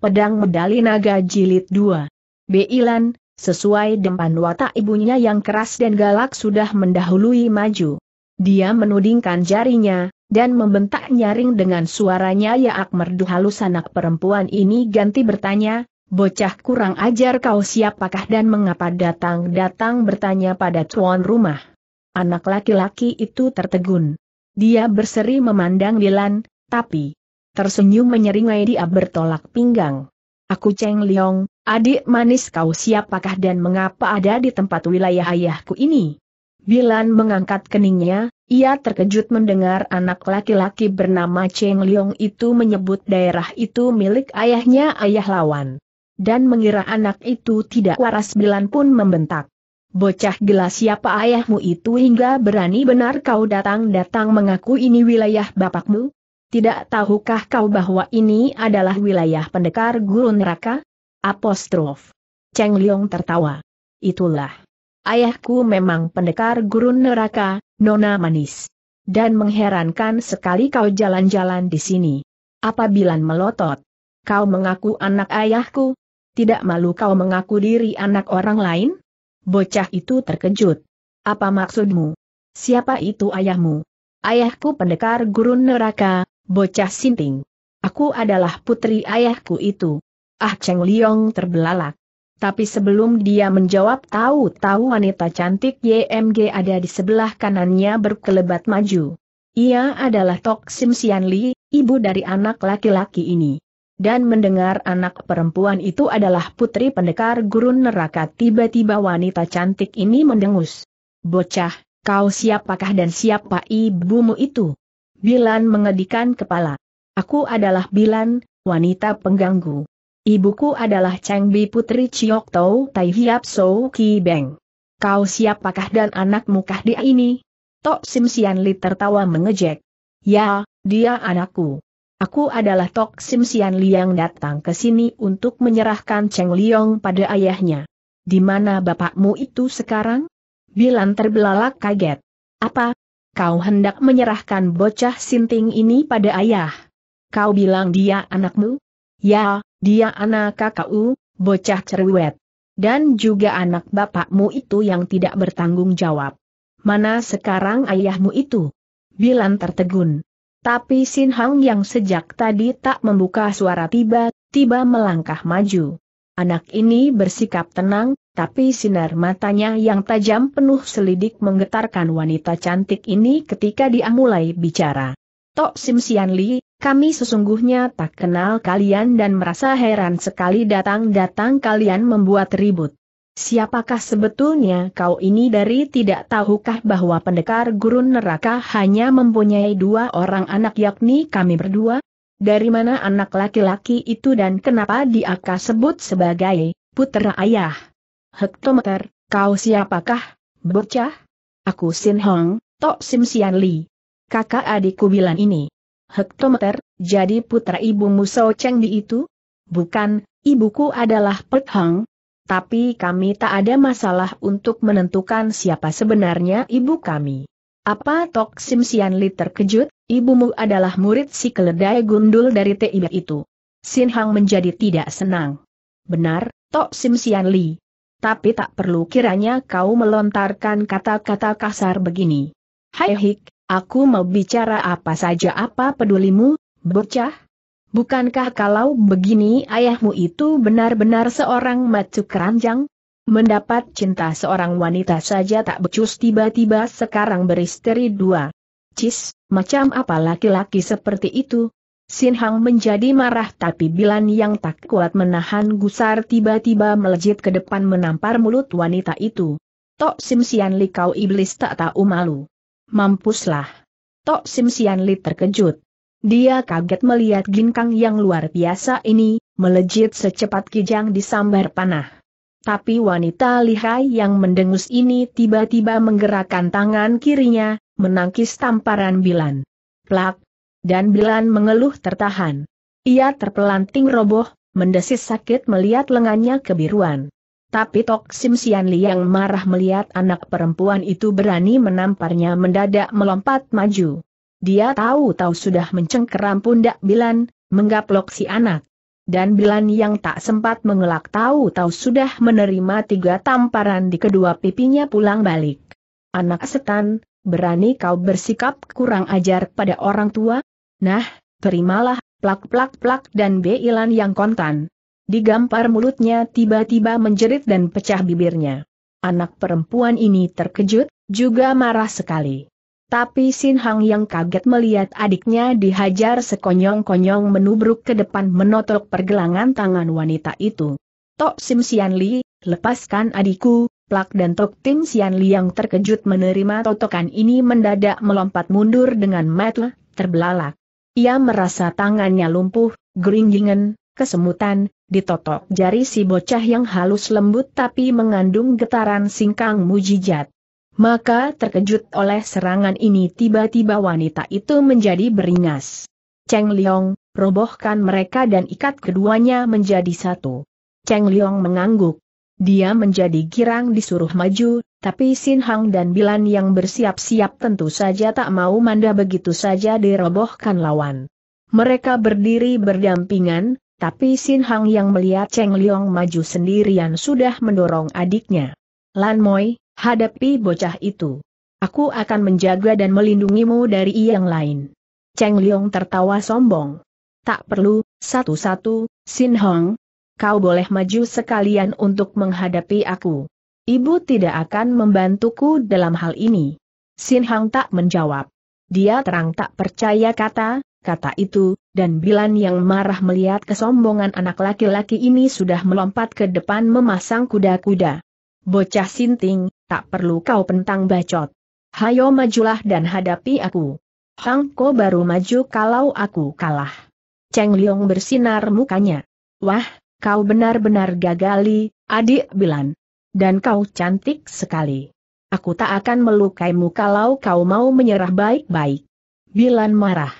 Pedang Medali Naga Jilid 2. Beilan, sesuai dengan watak ibunya yang keras dan galak sudah mendahului maju. Dia menudingkan jarinya, dan membentak nyaring dengan suaranya Ya, akmerdu halus anak perempuan ini ganti bertanya, Bocah kurang ajar kau siapakah dan mengapa datang-datang bertanya pada tuan rumah. Anak laki-laki itu tertegun. Dia berseri memandang Dilan, tapi tersenyum menyeringai dia bertolak pinggang. Aku Cheng Liong, adik manis kau siapakah dan mengapa ada di tempat wilayah ayahku ini? Bilan mengangkat keningnya, ia terkejut mendengar anak laki-laki bernama Cheng Liong itu menyebut daerah itu milik ayahnya ayah lawan. Dan mengira anak itu tidak waras Bilan pun membentak. Bocah gila siapa ayahmu itu hingga berani benar kau datang-datang mengaku ini wilayah bapakmu? Tidak tahukah kau bahwa ini adalah wilayah pendekar Gurun neraka? Apostrof. Cheng Liong tertawa. Itulah. Ayahku memang pendekar Gurun neraka, nona manis. Dan mengherankan sekali kau jalan-jalan di sini. Apabila melotot. Kau mengaku anak ayahku? Tidak malu kau mengaku diri anak orang lain? Bocah itu terkejut. Apa maksudmu? Siapa itu ayahmu? Ayahku pendekar gurun neraka, Bocah sinting. Aku adalah putri ayahku itu. Ah Cheng Liong terbelalak. Tapi sebelum dia menjawab tahu-tahu wanita cantik YMG ada di sebelah kanannya berkelebat maju. Ia adalah Tok Sim Sian Li, ibu dari anak laki-laki ini. Dan mendengar anak perempuan itu adalah putri pendekar gurun neraka tiba-tiba wanita cantik ini mendengus. Bocah, kau siapakah dan siapa ibumu itu? Bilan mengedikan kepala. Aku adalah Bilan, wanita pengganggu. Ibuku adalah Cheng Bi Putri Chiok Tau Tai Hiap So Ki Beng. Kau siapakah dan anakmu kah dia ini? Tok Sim Sian Li tertawa mengejek. Ya, dia anakku. Aku adalah Tok Sim Sian Li yang datang ke sini untuk menyerahkan Cheng Liong pada ayahnya. Di mana bapakmu itu sekarang? Bilan terbelalak kaget. Apa, Kau hendak menyerahkan bocah sinting ini pada ayah. Kau bilang dia anakmu? Ya, dia anak kakakku, bocah cerewet. Dan juga anak bapakmu itu yang tidak bertanggung jawab. Mana sekarang ayahmu itu? Bilan tertegun. Tapi Sin Hang yang sejak tadi tak membuka suara tiba-tiba melangkah maju. Anak ini bersikap tenang, tapi sinar matanya yang tajam penuh selidik menggetarkan wanita cantik ini ketika dia mulai bicara. Tok Sim Sian Li, kami sesungguhnya tak kenal kalian dan merasa heran sekali datang-datang kalian membuat ribut. Siapakah sebetulnya kau ini dari tidak tahukah bahwa pendekar gurun neraka hanya mempunyai dua orang anak yakni kami berdua? Dari mana anak laki-laki itu dan kenapa dia sebut sebagai putra ayah? hektometer, kau siapakah, bocah? Aku Sin Hong, Tok Sim Sian Li. Kakak adikku bilang ini. Hektometer, jadi putra ibumu So Cheng Di itu? Bukan, ibuku adalah Pek Hong. Tapi kami tak ada masalah untuk menentukan siapa sebenarnya ibu kami. Apa Tok Sim Sian Li terkejut, ibumu adalah murid si keledai gundul dari TIB itu. Sin Hang menjadi tidak senang. Benar, Tok Sim Sian Li, tapi tak perlu kiranya kau melontarkan kata-kata kasar begini. Hai hik, aku mau bicara apa saja apa pedulimu, bocah? Bukankah kalau begini ayahmu itu benar-benar seorang macu keranjang? Mendapat cinta seorang wanita saja tak becus tiba-tiba sekarang beristeri dua. Cis, macam apa laki-laki seperti itu? Sin Hang menjadi marah tapi Bilan yang tak kuat menahan gusar tiba-tiba melejit ke depan menampar mulut wanita itu. Tok Sim Sian Li kau iblis tak tahu malu. Mampuslah. Tok Sim Sian Li terkejut. Dia kaget melihat ginkang yang luar biasa ini, melejit secepat kijang disambar panah. Tapi wanita lihai yang mendengus ini tiba-tiba menggerakkan tangan kirinya, menangkis tamparan Bilan. Plak, dan Bilan mengeluh tertahan. Ia terpelanting roboh, mendesis sakit melihat lengannya kebiruan. Tapi Tok Sim Sian Li yang marah melihat anak perempuan itu berani menamparnya mendadak melompat maju. Dia tahu-tahu sudah mencengkeram pundak Bilan, menggaplok si anak. Dan Bilan yang tak sempat mengelak tahu-tahu sudah menerima tiga tamparan di kedua pipinya pulang balik. Anak setan, berani kau bersikap kurang ajar pada orang tua? Nah, terimalah, plak-plak-plak dan beilan yang kontan. Digampar mulutnya tiba-tiba menjerit dan pecah bibirnya. Anak perempuan ini terkejut, juga marah sekali. Tapi Sin Hang yang kaget melihat adiknya dihajar sekonyong-konyong menubruk ke depan menotok pergelangan tangan wanita itu. Tok Sim Sian Li, lepaskan adikku, plak dan Tok Tim Sian Li yang terkejut menerima totokan ini mendadak melompat mundur dengan metel, terbelalak. Ia merasa tangannya lumpuh, geringgingan, kesemutan, ditotok jari si bocah yang halus lembut tapi mengandung getaran singkang mujijat. Maka terkejut oleh serangan ini tiba-tiba wanita itu menjadi beringas. Cheng Liong, robohkan mereka dan ikat keduanya menjadi satu. Cheng Liong mengangguk. Dia menjadi girang disuruh maju, tapi Sin Hang dan Bilan yang bersiap-siap tentu saja tak mau manda begitu saja dirobohkan lawan. Mereka berdiri berdampingan, tapi Sin Hang yang melihat Cheng Liong maju sendirian sudah mendorong adiknya. Lan Moi, hadapi bocah itu. Aku akan menjaga dan melindungimu dari yang lain. Cheng Liong tertawa sombong. Tak perlu, satu-satu, Sin Hong. Kau boleh maju sekalian untuk menghadapi aku. Ibu tidak akan membantuku dalam hal ini. Sin Hang tak menjawab. Dia terang tak percaya kata, kata itu, dan Bilan yang marah melihat kesombongan anak laki-laki ini sudah melompat ke depan memasang kuda-kuda. Bocah sinting, tak perlu kau pentang bacot. Hayo majulah dan hadapi aku. Hang Ko baru maju kalau aku kalah. Cheng Liong bersinar mukanya. Wah, kau benar-benar gagali, adik Bilan dan kau cantik sekali. Aku tak akan melukaimu kalau kau mau menyerah baik-baik. Bilan marah.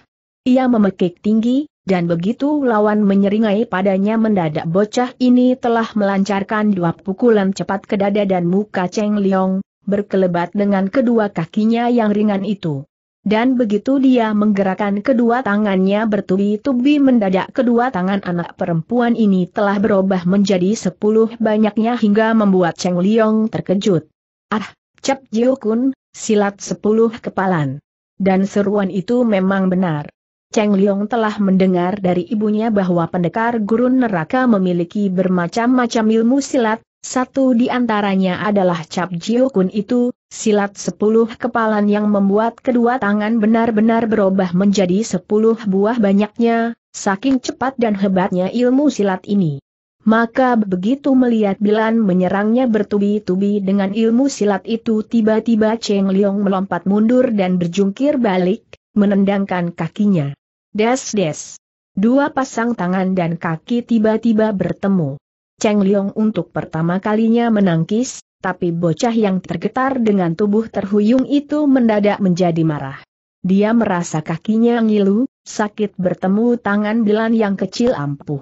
Ia memekik tinggi, dan begitu lawan menyeringai padanya mendadak bocah ini telah melancarkan dua pukulan cepat ke dada dan muka Cheng Liong, berkelebat dengan kedua kakinya yang ringan itu. Dan begitu dia menggerakkan kedua tangannya bertubi-tubi mendadak kedua tangan anak perempuan ini telah berubah menjadi sepuluh banyaknya hingga membuat Cheng Liong terkejut. Ah, Cap Jiu Kun, silat sepuluh kepalan. Dan seruan itu memang benar. Cheng Liong telah mendengar dari ibunya bahwa pendekar gurun neraka memiliki bermacam-macam ilmu silat, satu di antaranya adalah Cap Kun itu, silat sepuluh kepalan yang membuat kedua tangan benar-benar berubah menjadi sepuluh buah banyaknya, saking cepat dan hebatnya ilmu silat ini. Maka begitu melihat Bilan menyerangnya bertubi-tubi dengan ilmu silat itu tiba-tiba Cheng Liong melompat mundur dan berjungkir balik, menendangkan kakinya. Des-des. Dua pasang tangan dan kaki tiba-tiba bertemu. Cheng Liong untuk pertama kalinya menangkis, tapi bocah yang tergetar dengan tubuh terhuyung itu mendadak menjadi marah. Dia merasa kakinya ngilu, sakit bertemu tangan Bilan yang kecil ampuh.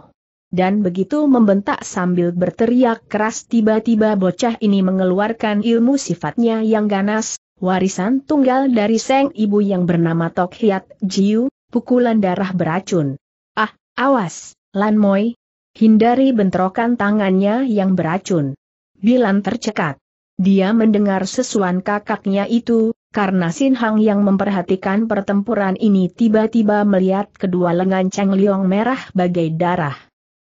Dan begitu membentak sambil berteriak keras tiba-tiba bocah ini mengeluarkan ilmu sifatnya yang ganas, warisan tunggal dari seng ibu yang bernama Tok Hiat Jiu, pukulan darah beracun. Ah, awas, Lan Moi, Hindari bentrokan tangannya yang beracun. Bilan tercekat. Dia mendengar sesuan kakaknya itu, karena Sin Hang yang memperhatikan pertempuran ini tiba-tiba melihat kedua lengan Cheng Liong merah bagai darah.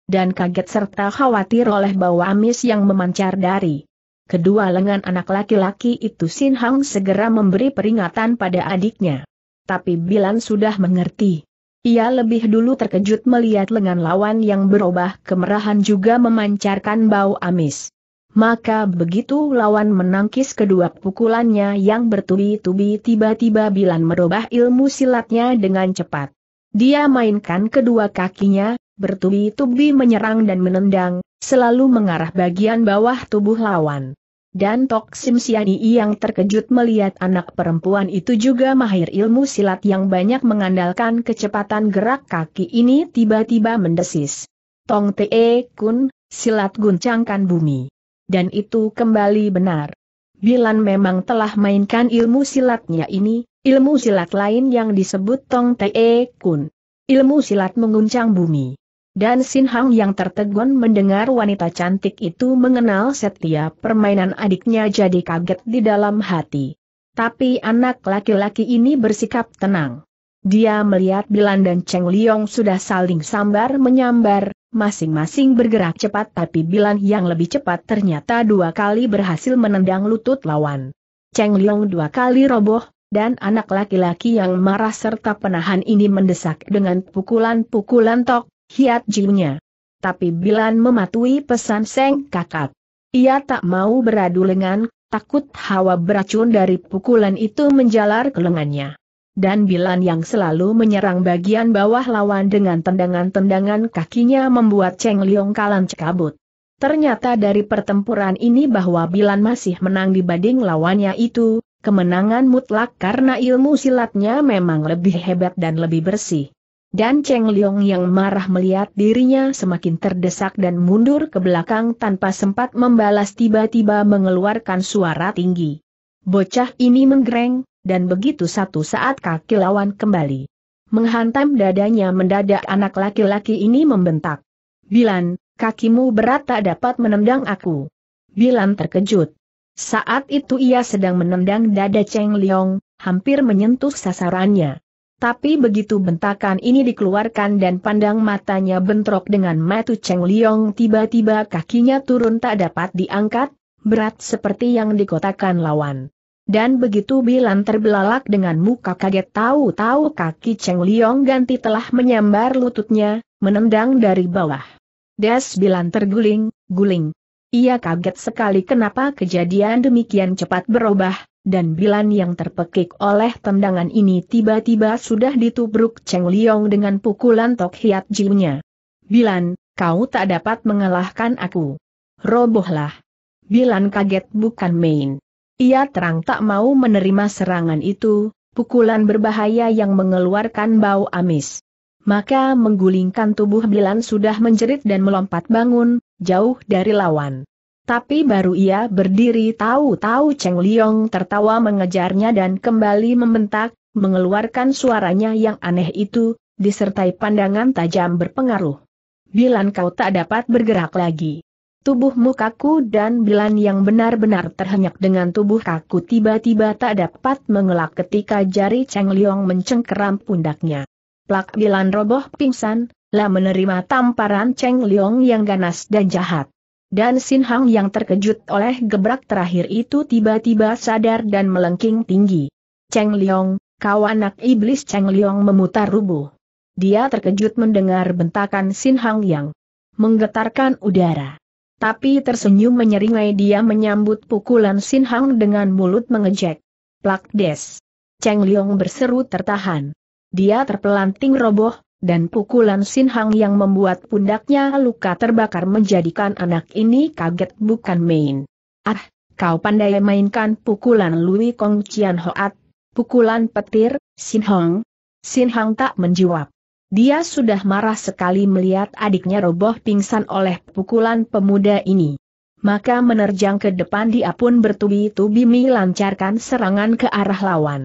Dan kaget serta khawatir oleh bau amis yang memancar dari kedua lengan anak laki-laki itu Sin Hang segera memberi peringatan pada adiknya. Tapi Bilan sudah mengerti. Ia lebih dulu terkejut melihat lengan lawan yang berubah kemerahan juga memancarkan bau amis. Maka begitu lawan menangkis kedua pukulannya yang bertubi-tubi tiba-tiba Bilan merubah ilmu silatnya dengan cepat. Dia mainkan kedua kakinya, bertubi-tubi menyerang dan menendang, selalu mengarah bagian bawah tubuh lawan. Dan Tok Sim Siani yang terkejut melihat anak perempuan itu juga mahir ilmu silat yang banyak mengandalkan kecepatan gerak kaki ini tiba-tiba mendesis. Tong Te Kun, silat guncangkan bumi. Dan itu kembali benar. Bilan memang telah mainkan ilmu silatnya ini, ilmu silat lain yang disebut Tong Te Kun. Ilmu silat mengguncang bumi. Dan Sin Hang yang tertegun mendengar wanita cantik itu mengenal setiap permainan adiknya jadi kaget di dalam hati. Tapi anak laki-laki ini bersikap tenang. Dia melihat Bilan dan Cheng Liong sudah saling sambar-menyambar, masing-masing bergerak cepat tapi Bilan yang lebih cepat ternyata dua kali berhasil menendang lutut lawan. Cheng Liong dua kali roboh, dan anak laki-laki yang marah serta penahan ini mendesak dengan pukulan-pukulan tok, hiat jiunya. Tapi Bilan mematuhi pesan Seng Kakak. Ia tak mau beradu lengan, takut hawa beracun dari pukulan itu menjalar ke lengannya. Dan Bilan yang selalu menyerang bagian bawah lawan dengan tendangan-tendangan kakinya membuat Cheng Liong kalan cekabut. Ternyata dari pertempuran ini bahwa Bilan masih menang dibanding lawannya itu, kemenangan mutlak karena ilmu silatnya memang lebih hebat dan lebih bersih dan Cheng Liong yang marah melihat dirinya semakin terdesak dan mundur ke belakang tanpa sempat membalas tiba-tiba mengeluarkan suara tinggi. Bocah ini menggereng, dan begitu satu saat kaki lawan kembali. Menghantam dadanya mendadak anak laki-laki ini membentak. Bilan, kakimu berat tak dapat menendang aku. Bilan terkejut. Saat itu ia sedang menendang dada Cheng Liong, hampir menyentuh sasarannya. Tapi begitu bentakan ini dikeluarkan dan pandang matanya bentrok dengan Matu Cheng Liong tiba-tiba kakinya turun tak dapat diangkat, berat seperti yang dikotakan lawan. Dan begitu Bilan terbelalak dengan muka kaget tahu-tahu kaki Cheng Liong ganti telah menyambar lututnya, menendang dari bawah. Des Bilan terguling, guling. Ia kaget sekali kenapa kejadian demikian cepat berubah, dan Bilan yang terpekik oleh tendangan ini tiba-tiba sudah ditubruk Cheng Liong dengan pukulan Tok Hiat Jiunya. Bilan, kau tak dapat mengalahkan aku. Robohlah. Bilan kaget bukan main. Ia terang tak mau menerima serangan itu, pukulan berbahaya yang mengeluarkan bau amis. Maka menggulingkan tubuh Bilan sudah menjerit dan melompat bangun, jauh dari lawan. Tapi baru ia berdiri tahu-tahu Cheng Liong tertawa mengejarnya dan kembali membentak, mengeluarkan suaranya yang aneh itu, disertai pandangan tajam berpengaruh. Bilan kau tak dapat bergerak lagi. Tubuhmu kaku dan Bilan yang benar-benar terhenyak dengan tubuh kaku tiba-tiba tak dapat mengelak ketika jari Cheng Liong mencengkeram pundaknya. Plak Bilan roboh pingsan, lah menerima tamparan Cheng Liong yang ganas dan jahat. Dan Sin Hang yang terkejut oleh gebrak terakhir itu tiba-tiba sadar dan melengking tinggi. Cheng Liong, kau anak iblis Cheng Liong memutar rubuh. Dia terkejut mendengar bentakan Sin Hang yang menggetarkan udara. Tapi tersenyum menyeringai dia menyambut pukulan Sin Hang dengan mulut mengejek. Plak des. Cheng Liong berseru tertahan. Dia terpelanting roboh, dan pukulan Sin Hang yang membuat pundaknya luka terbakar menjadikan anak ini kaget bukan main. Ah, kau pandai mainkan pukulan Lui Kong Chian Hoat, pukulan petir, Sin Hang. Sin Hang tak menjawab. Dia sudah marah sekali melihat adiknya roboh pingsan oleh pukulan pemuda ini. Maka menerjang ke depan dia pun bertubi-tubi melancarkan serangan ke arah lawan.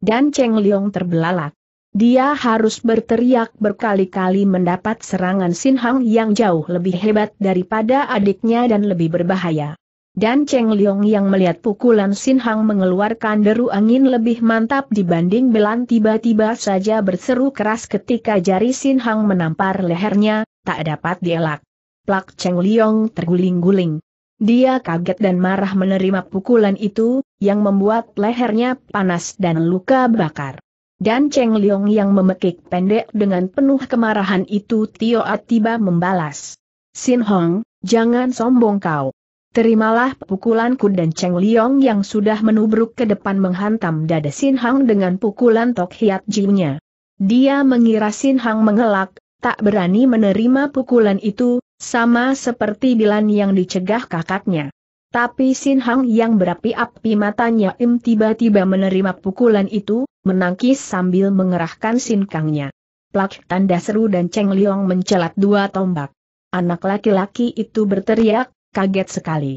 Dan Cheng Liong terbelalak. Dia harus berteriak berkali-kali mendapat serangan Sin Sinhang yang jauh lebih hebat daripada adiknya dan lebih berbahaya. Dan Cheng Liong yang melihat pukulan Sin Sinhang mengeluarkan deru angin lebih mantap dibanding belan tiba-tiba saja berseru keras ketika jari Sin Sinhang menampar lehernya, tak dapat dielak. Plak Cheng Liong terguling-guling. Dia kaget dan marah menerima pukulan itu, yang membuat lehernya panas dan luka bakar. Dan Cheng Liong yang memekik pendek dengan penuh kemarahan itu Tio tiba membalas. Sin Hong, jangan sombong kau. Terimalah pukulanku dan Cheng Liong yang sudah menubruk ke depan menghantam dada Sin Hong dengan pukulan Tok Hiat Jiunya. Dia mengira Sin Hong mengelak, tak berani menerima pukulan itu, sama seperti Bilan yang dicegah kakaknya. Tapi Sin Hong yang berapi-api matanya im tiba-tiba menerima pukulan itu, menangkis sambil mengerahkan sinkangnya. Plak tanda seru dan Cheng Liong mencelat dua tombak. Anak laki-laki itu berteriak, kaget sekali.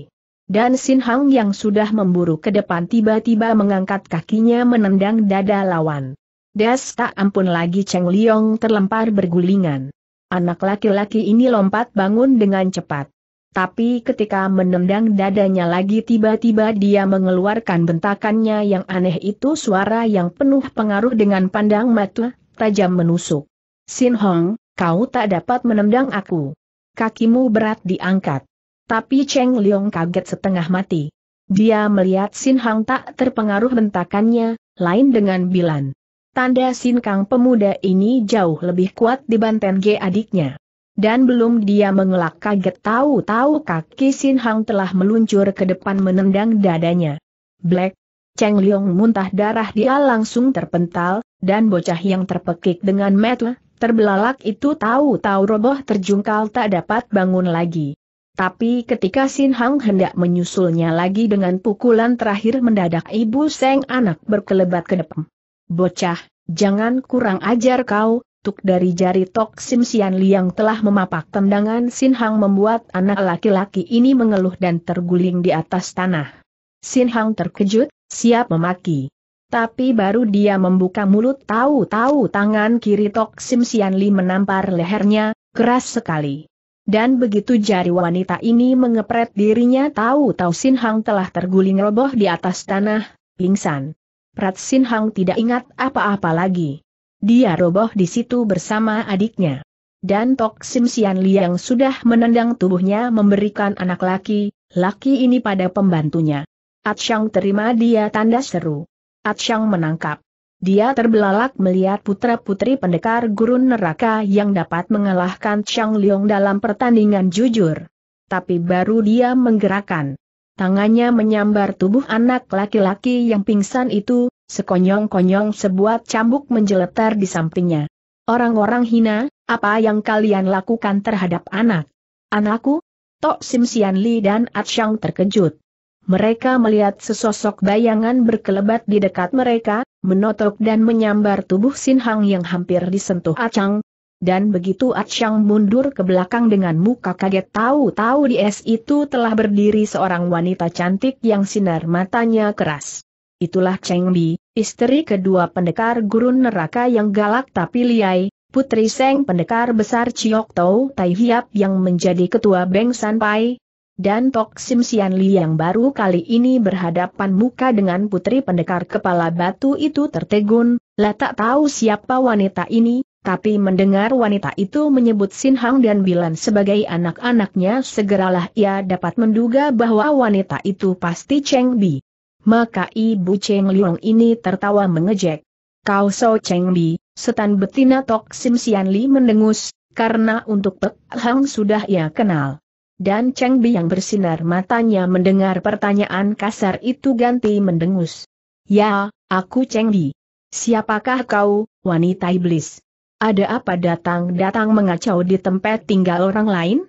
Dan Sin Hang yang sudah memburu ke depan tiba-tiba mengangkat kakinya menendang dada lawan. Das tak ampun lagi Cheng Liong terlempar bergulingan. Anak laki-laki ini lompat bangun dengan cepat. Tapi ketika menendang dadanya lagi tiba-tiba dia mengeluarkan bentakannya yang aneh itu suara yang penuh pengaruh dengan pandang mata, tajam menusuk. Sin Hong, kau tak dapat menendang aku. Kakimu berat diangkat. Tapi Cheng Leong kaget setengah mati. Dia melihat Sin Hong tak terpengaruh bentakannya, lain dengan Bilan. Tanda Sin Kang pemuda ini jauh lebih kuat dibanten G adiknya. Dan belum dia mengelak kaget tahu-tahu kaki Sin Hang telah meluncur ke depan menendang dadanya. Black, Cheng Liong muntah darah dia langsung terpental, dan bocah yang terpekik dengan metu, terbelalak itu tahu-tahu roboh terjungkal tak dapat bangun lagi. Tapi ketika Sin Hang hendak menyusulnya lagi dengan pukulan terakhir mendadak ibu seng anak berkelebat ke depan. Bocah, jangan kurang ajar kau, Tuk dari jari Tok Sim Sian Liang telah memapak tendangan Sin Hang membuat anak laki-laki ini mengeluh dan terguling di atas tanah. Sin Hang terkejut, siap memaki. Tapi baru dia membuka mulut tahu-tahu tangan kiri Tok Sim Sian Li menampar lehernya, keras sekali. Dan begitu jari wanita ini mengepret dirinya tahu-tahu Sin Hang telah terguling roboh di atas tanah, pingsan. Prat Sin Hang tidak ingat apa-apa lagi. Dia roboh di situ bersama adiknya. Dan Tok Sim Sian Liang sudah menendang tubuhnya memberikan anak laki, laki ini pada pembantunya. Atsyang terima dia tanda seru. Atsyang menangkap. Dia terbelalak melihat putra-putri pendekar gurun neraka yang dapat mengalahkan Chang Leong dalam pertandingan jujur. Tapi baru dia menggerakkan. Tangannya menyambar tubuh anak laki-laki yang pingsan itu, Sekonyong-konyong sebuah cambuk menjeletar di sampingnya. Orang-orang hina, apa yang kalian lakukan terhadap anak? Anakku? Tok Sim Sian Li dan At Shang terkejut. Mereka melihat sesosok bayangan berkelebat di dekat mereka, menotok dan menyambar tubuh Sin Hang yang hampir disentuh At Shang. dan begitu At Shang mundur ke belakang dengan muka kaget tahu-tahu di es itu telah berdiri seorang wanita cantik yang sinar matanya keras itulah Cheng Bi, istri kedua pendekar gurun neraka yang galak tapi liai, putri Seng pendekar besar Chiok Tau Tai Hiap yang menjadi ketua Beng San Pai, dan Tok Sim Sian Li yang baru kali ini berhadapan muka dengan putri pendekar kepala batu itu tertegun, lah tak tahu siapa wanita ini, tapi mendengar wanita itu menyebut Sin Hang dan Bilan sebagai anak-anaknya segeralah ia dapat menduga bahwa wanita itu pasti Cheng Bi. Maka ibu Cheng Liong ini tertawa mengejek. Kau so Cheng Bi, setan betina Tok Sim Sian Li mendengus, karena untuk Pek Hang sudah ia kenal. Dan Cheng Bi yang bersinar matanya mendengar pertanyaan kasar itu ganti mendengus. Ya, aku Cheng Bi. Siapakah kau, wanita iblis? Ada apa datang-datang mengacau di tempat tinggal orang lain?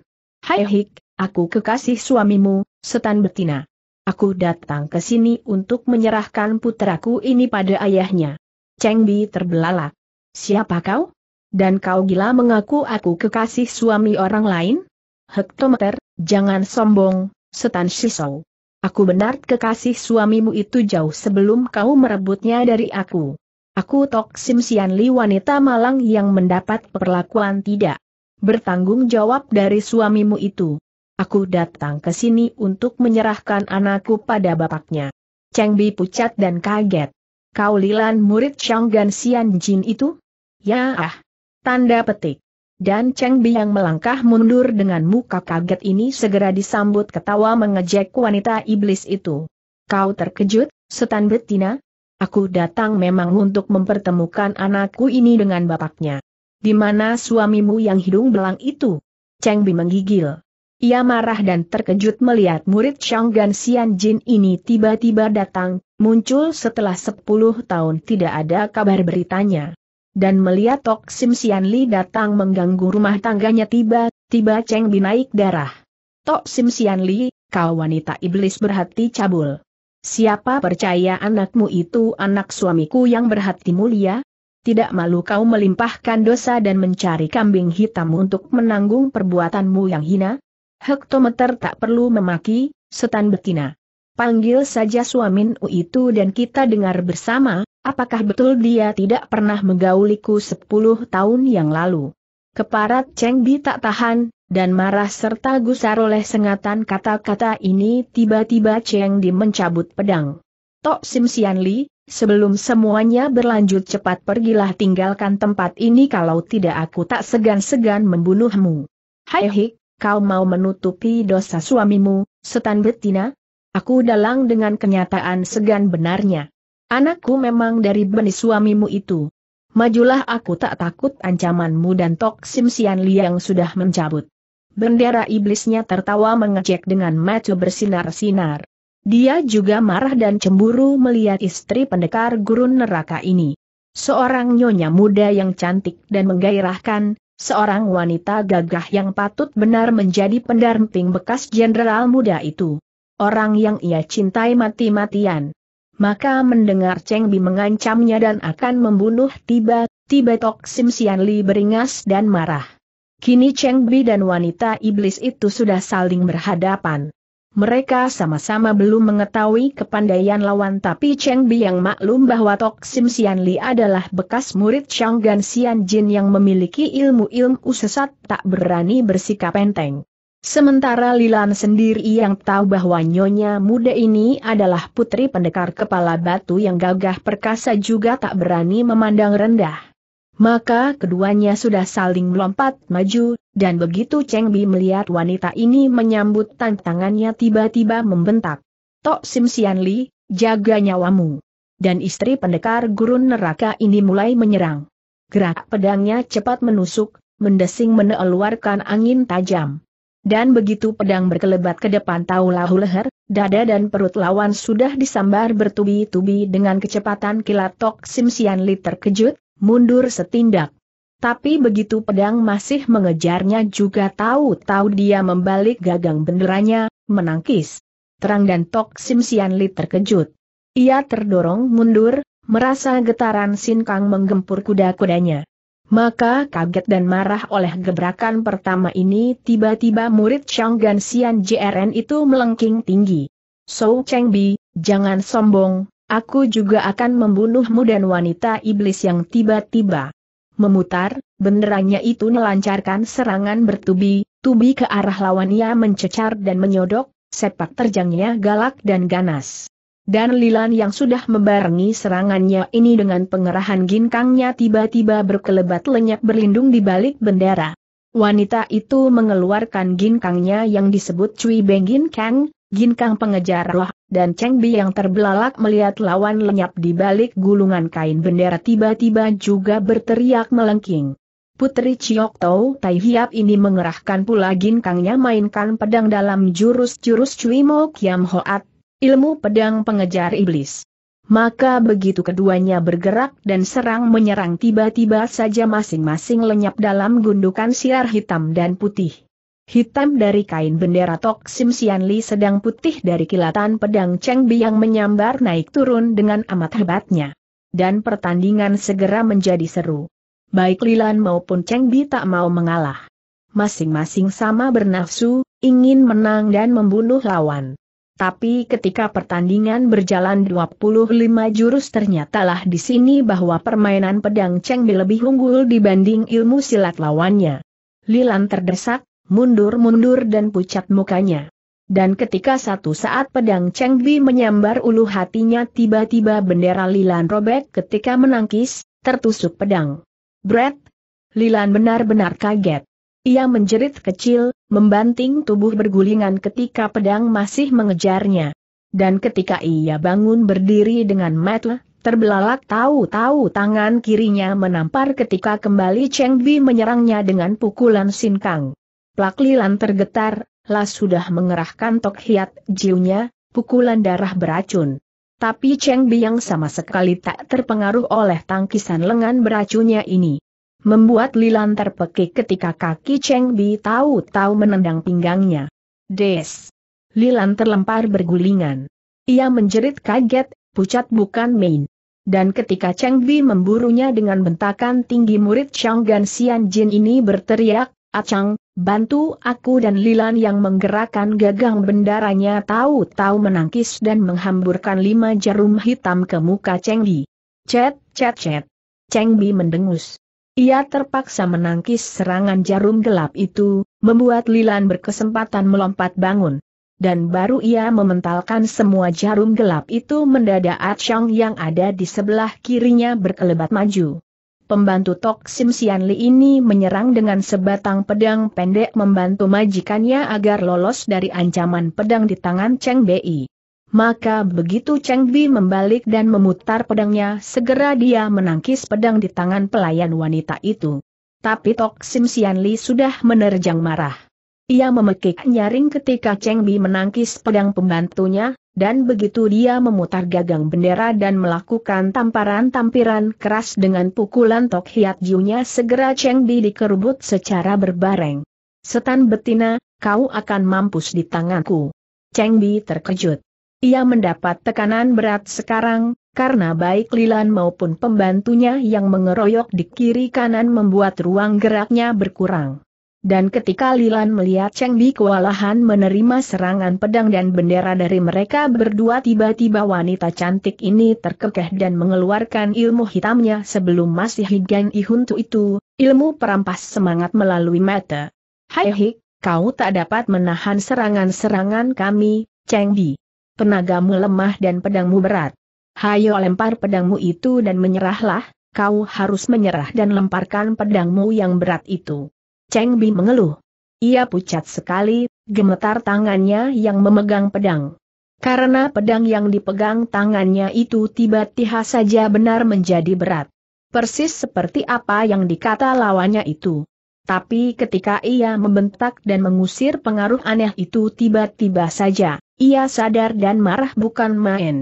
Hai hik, aku kekasih suamimu, setan betina. Aku datang ke sini untuk menyerahkan putraku ini pada ayahnya. Cheng Bi terbelalak. Siapa kau? Dan kau gila mengaku aku kekasih suami orang lain? Hektometer, jangan sombong, setan sisau. Aku benar kekasih suamimu itu jauh sebelum kau merebutnya dari aku. Aku Tok Sim Sian wanita malang yang mendapat perlakuan tidak bertanggung jawab dari suamimu itu. Aku datang ke sini untuk menyerahkan anakku pada bapaknya. Cheng Bi pucat dan kaget. Kau Lilan murid Shanggan Xian Jin itu? Ya ah. Tanda petik. Dan Cheng Bi yang melangkah mundur dengan muka kaget ini segera disambut ketawa mengejek wanita iblis itu. Kau terkejut, setan betina? Aku datang memang untuk mempertemukan anakku ini dengan bapaknya. Di mana suamimu yang hidung belang itu? Cheng Bi menggigil. Ia marah dan terkejut melihat murid Shanggan Xian Jin ini tiba-tiba datang, muncul setelah 10 tahun tidak ada kabar beritanya. Dan melihat Tok Sim Xian Li datang mengganggu rumah tangganya tiba-tiba Cheng Bi naik darah. Tok Sim Xian Li, kau wanita iblis berhati cabul. Siapa percaya anakmu itu anak suamiku yang berhati mulia? Tidak malu kau melimpahkan dosa dan mencari kambing hitam untuk menanggung perbuatanmu yang hina? Hektometer tak perlu memaki, setan betina. Panggil saja suamin U itu dan kita dengar bersama, apakah betul dia tidak pernah menggauliku sepuluh tahun yang lalu. Keparat Cheng Bi tak tahan, dan marah serta gusar oleh sengatan kata-kata ini tiba-tiba Cheng Di mencabut pedang. Tok Sim Sian Li, sebelum semuanya berlanjut cepat pergilah tinggalkan tempat ini kalau tidak aku tak segan-segan membunuhmu. Hai hik, kau mau menutupi dosa suamimu, setan betina? Aku dalang dengan kenyataan segan benarnya. Anakku memang dari benih suamimu itu. Majulah aku tak takut ancamanmu dan Tok Sim Sian Liang sudah mencabut. Bendera iblisnya tertawa mengecek dengan mata bersinar-sinar. Dia juga marah dan cemburu melihat istri pendekar gurun neraka ini. Seorang nyonya muda yang cantik dan menggairahkan, seorang wanita gagah yang patut benar menjadi pendamping bekas jenderal muda itu. Orang yang ia cintai mati-matian. Maka mendengar Cheng Bi mengancamnya dan akan membunuh tiba-tiba Tok Sim Sian Li beringas dan marah. Kini Cheng Bi dan wanita iblis itu sudah saling berhadapan. Mereka sama-sama belum mengetahui kepandaian lawan tapi Cheng Bi yang maklum bahwa Tok Sim Sian Li adalah bekas murid Chang Gan Sian Jin yang memiliki ilmu-ilmu sesat tak berani bersikap enteng. Sementara Lilan sendiri yang tahu bahwa nyonya muda ini adalah putri pendekar kepala batu yang gagah perkasa juga tak berani memandang rendah maka keduanya sudah saling melompat maju, dan begitu Cheng Bi melihat wanita ini menyambut tantangannya tiba-tiba membentak. Tok Sim Sian Li, jaga nyawamu. Dan istri pendekar gurun neraka ini mulai menyerang. Gerak pedangnya cepat menusuk, mendesing meneluarkan angin tajam. Dan begitu pedang berkelebat ke depan tahu lahu leher, dada dan perut lawan sudah disambar bertubi-tubi dengan kecepatan kilat Tok Sim Sian Li terkejut, mundur setindak. Tapi begitu pedang masih mengejarnya juga tahu-tahu dia membalik gagang benderanya, menangkis. Terang dan Tok Sim Sian terkejut. Ia terdorong mundur, merasa getaran Sin Kang menggempur kuda-kudanya. Maka kaget dan marah oleh gebrakan pertama ini tiba-tiba murid Chang Gan Sian JRN itu melengking tinggi. So Cheng Bi, jangan sombong, Aku juga akan membunuhmu dan wanita iblis yang tiba-tiba memutar, benderanya itu melancarkan serangan bertubi-tubi ke arah lawannya mencecar dan menyodok, sepak terjangnya galak dan ganas. Dan Lilan yang sudah membarengi serangannya ini dengan pengerahan ginkangnya tiba-tiba berkelebat lenyap berlindung di balik bendera. Wanita itu mengeluarkan ginkangnya yang disebut Cui Beng Ginkang, Gin Kang pengejar roh, dan Cheng Bi yang terbelalak melihat lawan lenyap di balik gulungan kain bendera tiba-tiba juga berteriak melengking. Putri Chiok Tau Tai Hiap ini mengerahkan pula gin Kangnya mainkan pedang dalam jurus-jurus Cui Mo Kiam Hoat, ilmu pedang pengejar iblis. Maka begitu keduanya bergerak dan serang menyerang tiba-tiba saja masing-masing lenyap dalam gundukan siar hitam dan putih. Hitam dari kain bendera Tok Sim Sian Li sedang putih dari kilatan pedang Cheng Bi yang menyambar naik turun dengan amat hebatnya. Dan pertandingan segera menjadi seru. Baik Lilan maupun Cheng Bi tak mau mengalah. Masing-masing sama bernafsu, ingin menang dan membunuh lawan. Tapi ketika pertandingan berjalan 25 jurus ternyatalah di sini bahwa permainan pedang Cheng Bi lebih unggul dibanding ilmu silat lawannya. Lilan terdesak, mundur-mundur dan pucat mukanya. Dan ketika satu saat pedang Cheng Bi menyambar ulu hatinya tiba-tiba bendera Lilan robek ketika menangkis, tertusuk pedang. Brett! Lilan benar-benar kaget. Ia menjerit kecil, membanting tubuh bergulingan ketika pedang masih mengejarnya. Dan ketika ia bangun berdiri dengan mata terbelalak tahu-tahu tangan kirinya menampar ketika kembali Cheng Bi menyerangnya dengan pukulan sinkang. Plak Lilan tergetar, lah sudah mengerahkan tok hiat jiunya, pukulan darah beracun. Tapi Cheng Bi yang sama sekali tak terpengaruh oleh tangkisan lengan beracunnya ini. Membuat Lilan terpekik ketika kaki Cheng Bi tahu-tahu menendang pinggangnya. Des! Lilan terlempar bergulingan. Ia menjerit kaget, pucat bukan main. Dan ketika Cheng Bi memburunya dengan bentakan tinggi murid Chang Gan Xian Jin ini berteriak, Acang, Bantu aku dan Lilan yang menggerakkan gagang bendaranya tahu-tahu menangkis dan menghamburkan lima jarum hitam ke muka Cheng Bi. Cet, cet, cet. Cheng Bi mendengus. Ia terpaksa menangkis serangan jarum gelap itu, membuat Lilan berkesempatan melompat bangun. Dan baru ia mementalkan semua jarum gelap itu mendadak At Chong yang ada di sebelah kirinya berkelebat maju pembantu Tok Sim Sian Li ini menyerang dengan sebatang pedang pendek membantu majikannya agar lolos dari ancaman pedang di tangan Cheng Bi. Maka begitu Cheng Bi membalik dan memutar pedangnya, segera dia menangkis pedang di tangan pelayan wanita itu. Tapi Tok Sim Sian Li sudah menerjang marah. Ia memekik nyaring ketika Cheng Bi menangkis pedang pembantunya, dan begitu dia memutar gagang bendera dan melakukan tamparan-tampiran keras dengan pukulan Tok Hiat Jiunya segera Cheng Di dikerubut secara berbareng. Setan betina, kau akan mampus di tanganku. Cheng Di terkejut. Ia mendapat tekanan berat sekarang, karena baik Lilan maupun pembantunya yang mengeroyok di kiri kanan membuat ruang geraknya berkurang. Dan ketika Lilan melihat Cheng Bi kewalahan menerima serangan pedang dan bendera dari mereka berdua tiba-tiba wanita cantik ini terkekeh dan mengeluarkan ilmu hitamnya sebelum masih Higang Ihuntu itu, ilmu perampas semangat melalui mata. Hai Hik, kau tak dapat menahan serangan-serangan kami, Cheng Bi. Tenagamu lemah dan pedangmu berat. Hayo lempar pedangmu itu dan menyerahlah, kau harus menyerah dan lemparkan pedangmu yang berat itu. Cheng Bi mengeluh. Ia pucat sekali, gemetar tangannya yang memegang pedang. Karena pedang yang dipegang tangannya itu tiba-tiba saja benar menjadi berat. Persis seperti apa yang dikata lawannya itu. Tapi ketika ia membentak dan mengusir pengaruh aneh itu tiba-tiba saja, ia sadar dan marah bukan main.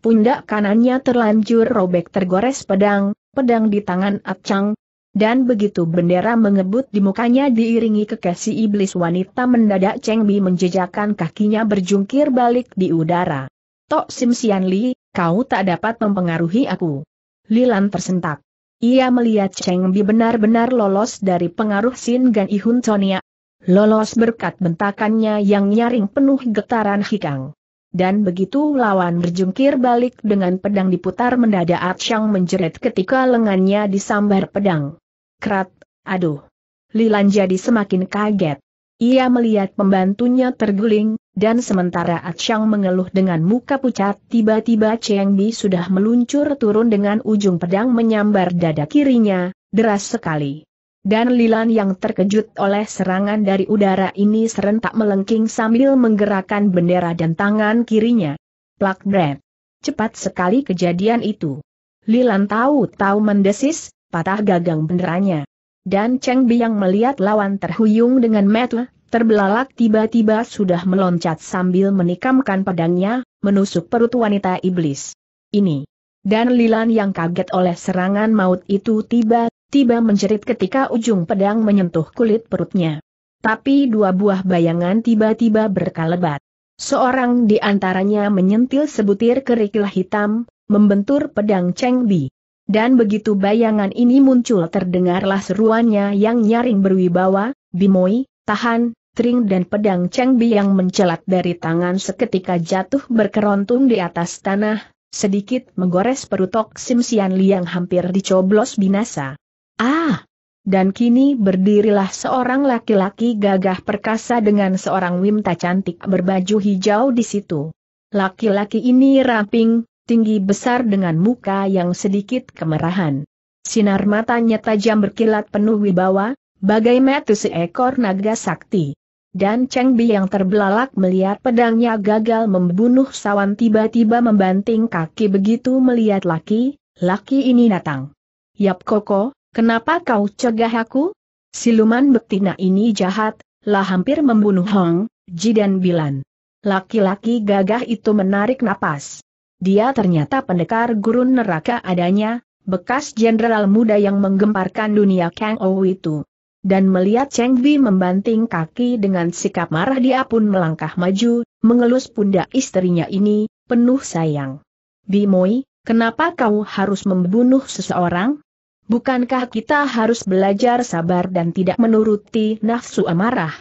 Pundak kanannya terlanjur robek tergores pedang, pedang di tangan Acang, dan begitu bendera mengebut di mukanya diiringi kekasih iblis wanita mendadak Cheng Bi menjejakkan kakinya berjungkir balik di udara. Tok Sim Sian Li, kau tak dapat mempengaruhi aku. Lilan tersentak. Ia melihat Cheng Bi benar-benar lolos dari pengaruh Sin Gan Ihun Tonia. Lolos berkat bentakannya yang nyaring penuh getaran hikang. Dan begitu lawan berjungkir balik dengan pedang diputar mendadak Chang menjerit ketika lengannya disambar pedang. Krat, aduh. Lilan jadi semakin kaget. Ia melihat pembantunya terguling, dan sementara Atsyang mengeluh dengan muka pucat tiba-tiba Cheng Bi sudah meluncur turun dengan ujung pedang menyambar dada kirinya, deras sekali. Dan Lilan yang terkejut oleh serangan dari udara ini serentak melengking sambil menggerakkan bendera dan tangan kirinya. Plak bret. Cepat sekali kejadian itu. Lilan tahu-tahu mendesis, patah gagang benderanya. Dan Cheng Bi yang melihat lawan terhuyung dengan metu, terbelalak tiba-tiba sudah meloncat sambil menikamkan pedangnya, menusuk perut wanita iblis. Ini. Dan Lilan yang kaget oleh serangan maut itu tiba-tiba menjerit ketika ujung pedang menyentuh kulit perutnya. Tapi dua buah bayangan tiba-tiba berkalebat. Seorang di antaranya menyentil sebutir kerikil hitam, membentur pedang Cheng Bi. Dan begitu bayangan ini muncul terdengarlah seruannya yang nyaring berwibawa, Bimoi, tahan, Tring dan pedang Cengbi yang mencelat dari tangan seketika jatuh berkerontung di atas tanah, sedikit menggores perut Tok Sim Liang hampir dicoblos binasa. Ah! Dan kini berdirilah seorang laki-laki gagah perkasa dengan seorang wimta cantik berbaju hijau di situ. Laki-laki ini ramping, tinggi besar dengan muka yang sedikit kemerahan. Sinar matanya tajam berkilat penuh wibawa, bagai metu seekor naga sakti. Dan Cheng Bi yang terbelalak melihat pedangnya gagal membunuh Sawan tiba-tiba membanting kaki begitu melihat laki, laki ini datang. Yap Koko, kenapa kau cegah aku? Siluman betina ini jahat, lah hampir membunuh Hong, Ji dan Bilan. Laki-laki gagah itu menarik napas. Dia ternyata pendekar gurun neraka adanya, bekas jenderal muda yang menggemparkan dunia Kang Ou itu. Dan melihat Cheng Bi membanting kaki dengan sikap marah dia pun melangkah maju, mengelus pundak istrinya ini, penuh sayang. Bi Moi, kenapa kau harus membunuh seseorang? Bukankah kita harus belajar sabar dan tidak menuruti nafsu amarah?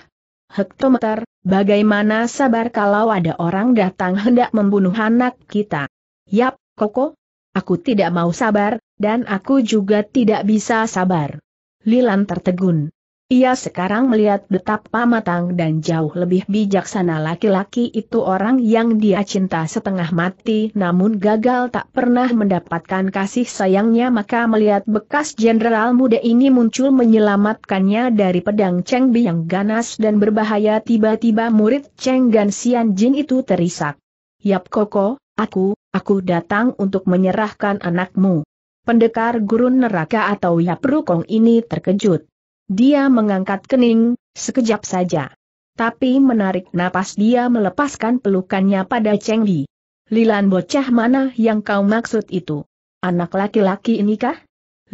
hektometer, bagaimana sabar kalau ada orang datang hendak membunuh anak kita? Yap, Koko. Aku tidak mau sabar, dan aku juga tidak bisa sabar. Lilan tertegun. Ia sekarang melihat betapa matang dan jauh lebih bijaksana laki-laki itu orang yang dia cinta setengah mati namun gagal tak pernah mendapatkan kasih sayangnya maka melihat bekas jenderal muda ini muncul menyelamatkannya dari pedang Cheng Bi yang ganas dan berbahaya tiba-tiba murid Cheng Gan Xian Jin itu terisak. Yap Koko, aku, aku datang untuk menyerahkan anakmu. Pendekar gurun neraka atau Yap Rukong ini terkejut. Dia mengangkat kening, sekejap saja. Tapi menarik napas dia melepaskan pelukannya pada Cheng Li. Lilan bocah mana yang kau maksud itu? Anak laki-laki inikah?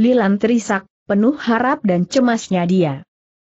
Lilan terisak, penuh harap dan cemasnya dia.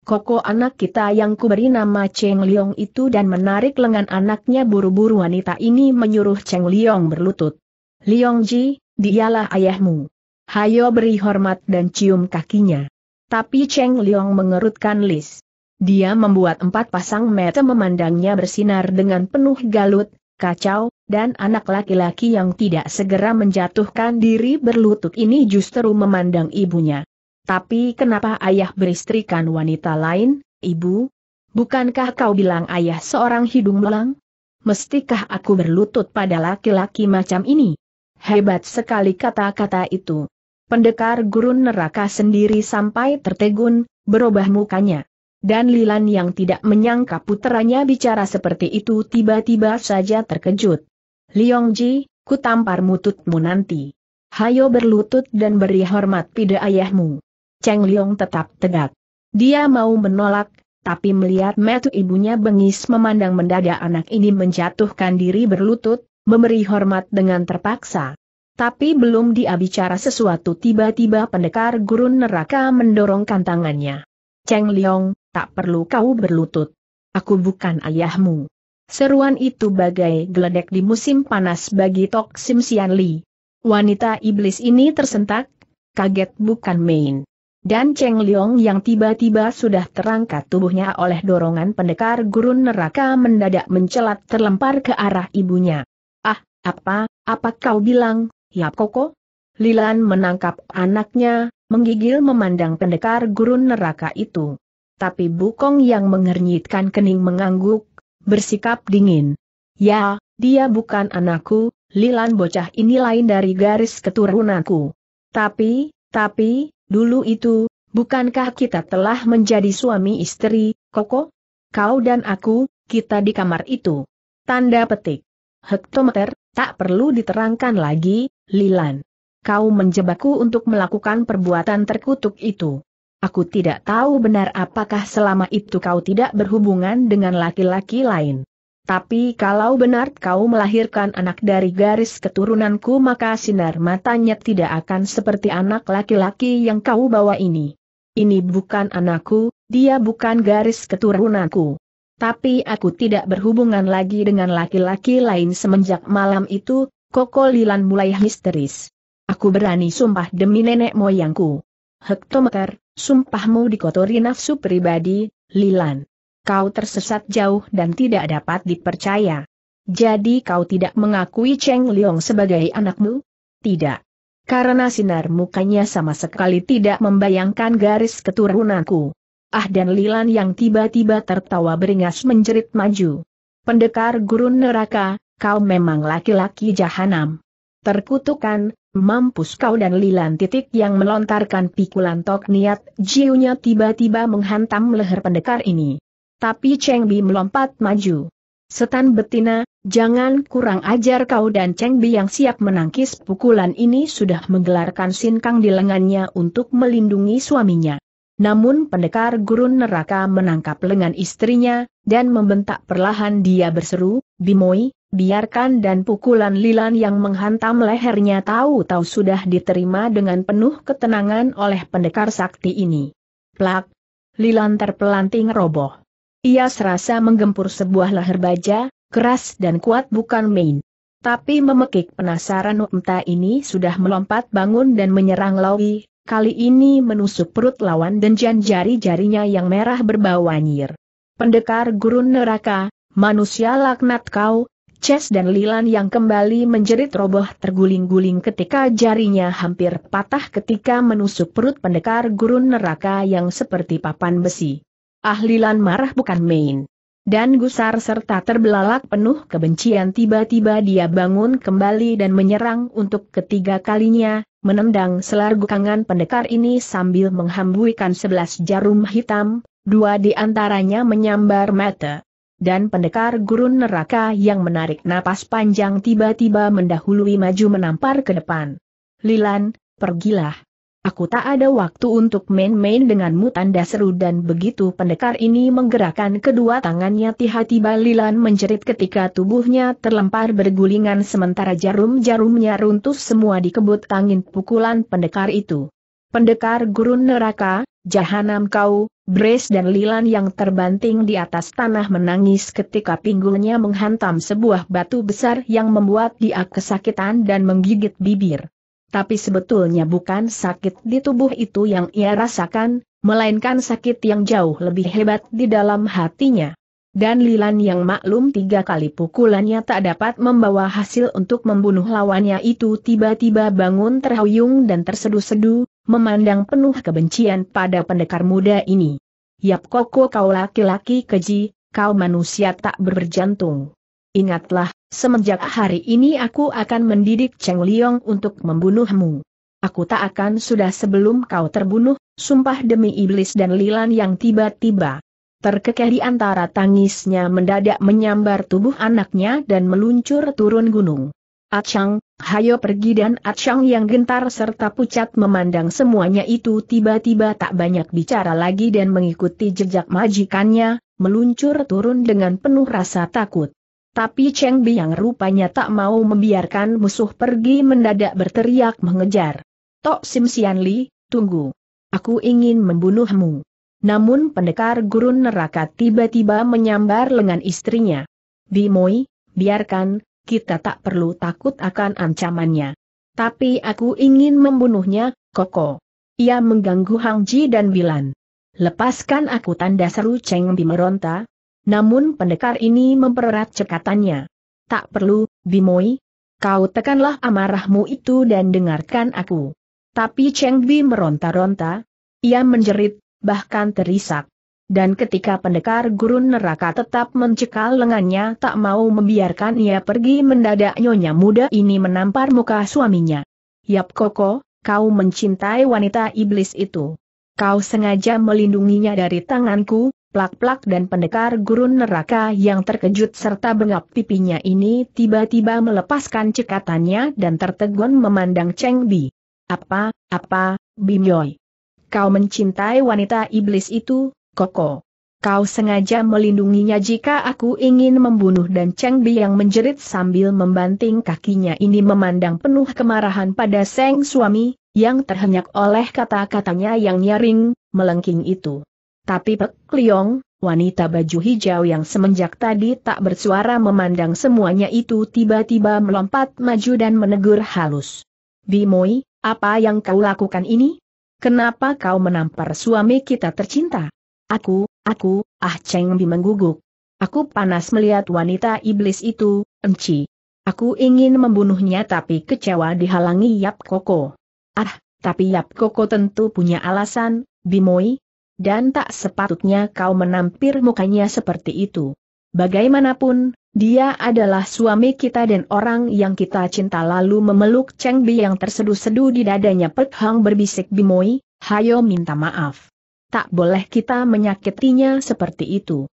Koko anak kita yang kuberi nama Cheng Liong itu dan menarik lengan anaknya buru-buru wanita ini menyuruh Cheng Liong berlutut. Liong Ji, dialah ayahmu. Hayo beri hormat dan cium kakinya. Tapi Cheng Liong mengerutkan lis. Dia membuat empat pasang mata memandangnya bersinar dengan penuh galut, kacau, dan anak laki-laki yang tidak segera menjatuhkan diri berlutut ini justru memandang ibunya. Tapi kenapa ayah beristrikan wanita lain, ibu? Bukankah kau bilang ayah seorang hidung belang? Mestikah aku berlutut pada laki-laki macam ini? Hebat sekali kata-kata itu pendekar gurun neraka sendiri sampai tertegun, berubah mukanya. Dan Lilan yang tidak menyangka putranya bicara seperti itu tiba-tiba saja terkejut. Ji, ku tampar mututmu nanti. Hayo berlutut dan beri hormat pada ayahmu. Cheng Liong tetap tegak. Dia mau menolak, tapi melihat metu ibunya bengis memandang mendadak anak ini menjatuhkan diri berlutut, memberi hormat dengan terpaksa. Tapi belum dia bicara sesuatu tiba-tiba pendekar gurun neraka mendorongkan tangannya. Cheng Liong, tak perlu kau berlutut. Aku bukan ayahmu. Seruan itu bagai geledek di musim panas bagi Tok Sim Sian Li. Wanita iblis ini tersentak, kaget bukan main. Dan Cheng Liong yang tiba-tiba sudah terangkat tubuhnya oleh dorongan pendekar gurun neraka mendadak mencelat terlempar ke arah ibunya. Ah, apa, apa kau bilang, Yap Koko? Lilan menangkap anaknya, menggigil memandang pendekar gurun neraka itu. Tapi Bukong yang mengernyitkan kening mengangguk, bersikap dingin. Ya, dia bukan anakku, Lilan bocah ini lain dari garis keturunanku. Tapi, tapi, dulu itu, bukankah kita telah menjadi suami istri, Koko? Kau dan aku, kita di kamar itu. Tanda petik. Hektometer, tak perlu diterangkan lagi, Lilan. Kau menjebakku untuk melakukan perbuatan terkutuk itu. Aku tidak tahu benar apakah selama itu kau tidak berhubungan dengan laki-laki lain. Tapi kalau benar kau melahirkan anak dari garis keturunanku maka sinar matanya tidak akan seperti anak laki-laki yang kau bawa ini. Ini bukan anakku, dia bukan garis keturunanku. Tapi aku tidak berhubungan lagi dengan laki-laki lain semenjak malam itu, Koko Lilan mulai histeris. Aku berani sumpah demi nenek moyangku. Hektometer, sumpahmu dikotori nafsu pribadi, Lilan. Kau tersesat jauh dan tidak dapat dipercaya. Jadi kau tidak mengakui Cheng Liong sebagai anakmu? Tidak. Karena sinar mukanya sama sekali tidak membayangkan garis keturunanku. Ah dan Lilan yang tiba-tiba tertawa beringas menjerit maju. Pendekar gurun neraka, kau memang laki-laki jahanam. Terkutukan, mampus kau dan lilan titik yang melontarkan pikulan tok niat jiunya tiba-tiba menghantam leher pendekar ini. Tapi Cheng Bi melompat maju. Setan betina, jangan kurang ajar kau dan Cheng Bi yang siap menangkis pukulan ini sudah menggelarkan sinkang di lengannya untuk melindungi suaminya. Namun pendekar gurun neraka menangkap lengan istrinya, dan membentak perlahan dia berseru, Bimoi, biarkan dan pukulan Lilan yang menghantam lehernya tahu-tahu sudah diterima dengan penuh ketenangan oleh pendekar sakti ini. Plak! Lilan terpelanting roboh. Ia serasa menggempur sebuah leher baja, keras dan kuat bukan main. Tapi memekik penasaran Umta ini sudah melompat bangun dan menyerang Lawi, kali ini menusuk perut lawan jan jari-jarinya yang merah berbau anjir. Pendekar gurun neraka, manusia laknat kau, Ches dan Lilan yang kembali menjerit roboh terguling-guling ketika jarinya hampir patah ketika menusuk perut pendekar gurun neraka yang seperti papan besi. Ah Lilan marah bukan main. Dan gusar serta terbelalak penuh kebencian tiba-tiba dia bangun kembali dan menyerang untuk ketiga kalinya, menendang selar gukangan pendekar ini sambil menghambuikan sebelas jarum hitam, dua di antaranya menyambar mata dan pendekar gurun neraka yang menarik napas panjang tiba-tiba mendahului maju menampar ke depan. Lilan, pergilah. Aku tak ada waktu untuk main-main denganmu tanda seru dan begitu pendekar ini menggerakkan kedua tangannya tiba-tiba Lilan menjerit ketika tubuhnya terlempar bergulingan sementara jarum-jarumnya runtuh semua dikebut angin pukulan pendekar itu. Pendekar gurun neraka, Jahanam kau, Brace dan Lilan yang terbanting di atas tanah menangis ketika pinggulnya menghantam sebuah batu besar yang membuat dia kesakitan dan menggigit bibir. Tapi sebetulnya bukan sakit di tubuh itu yang ia rasakan, melainkan sakit yang jauh lebih hebat di dalam hatinya. Dan Lilan yang maklum tiga kali pukulannya tak dapat membawa hasil untuk membunuh lawannya itu tiba-tiba bangun terhuyung dan terseduh sedu memandang penuh kebencian pada pendekar muda ini. Yap koko kau laki-laki keji, kau manusia tak berjantung. Ingatlah, semenjak hari ini aku akan mendidik Cheng Liong untuk membunuhmu. Aku tak akan sudah sebelum kau terbunuh, sumpah demi iblis dan lilan yang tiba-tiba. Terkekeh di antara tangisnya mendadak menyambar tubuh anaknya dan meluncur turun gunung. Achang, hayo pergi dan Achang yang gentar serta pucat memandang semuanya itu tiba-tiba tak banyak bicara lagi dan mengikuti jejak majikannya, meluncur turun dengan penuh rasa takut. Tapi Cheng Bi yang rupanya tak mau membiarkan musuh pergi mendadak berteriak mengejar. Tok Sim Sian Li, tunggu. Aku ingin membunuhmu. Namun pendekar gurun neraka tiba-tiba menyambar lengan istrinya. Bi Moi, biarkan, kita tak perlu takut akan ancamannya. Tapi aku ingin membunuhnya, Koko. Ia mengganggu Hang Ji dan Bilan. Lepaskan aku tanda seru Cheng Bi meronta. Namun pendekar ini mempererat cekatannya. Tak perlu, Bimoi. Kau tekanlah amarahmu itu dan dengarkan aku. Tapi Cheng Bi meronta-ronta. Ia menjerit, bahkan terisak. Dan ketika pendekar gurun neraka tetap mencekal lengannya tak mau membiarkan ia pergi mendadak nyonya muda ini menampar muka suaminya. Yap Koko, kau mencintai wanita iblis itu. Kau sengaja melindunginya dari tanganku, plak-plak dan pendekar gurun neraka yang terkejut serta bengap pipinya ini tiba-tiba melepaskan cekatannya dan tertegun memandang Cheng Bi. Apa, apa, Bimyoi? Kau mencintai wanita iblis itu, Koko. Kau sengaja melindunginya jika aku ingin membunuh dan Cheng Bi yang menjerit sambil membanting kakinya ini memandang penuh kemarahan pada Seng suami, yang terhenyak oleh kata-katanya yang nyaring, melengking itu. Tapi Pek Liong, wanita baju hijau yang semenjak tadi tak bersuara memandang semuanya itu tiba-tiba melompat maju dan menegur halus. Bimoi, apa yang kau lakukan ini? Kenapa kau menampar suami kita tercinta? Aku, aku, ah Cheng Bi mengguguk. Aku panas melihat wanita iblis itu, enci. Aku ingin membunuhnya tapi kecewa dihalangi Yap Koko. Ah, tapi Yap Koko tentu punya alasan, Bimoi. Dan tak sepatutnya kau menampir mukanya seperti itu. Bagaimanapun, dia adalah suami kita dan orang yang kita cinta lalu memeluk Cheng Bi yang terseduh-seduh di dadanya Pek Hang berbisik Bimoi, hayo minta maaf tak boleh kita menyakitinya seperti itu.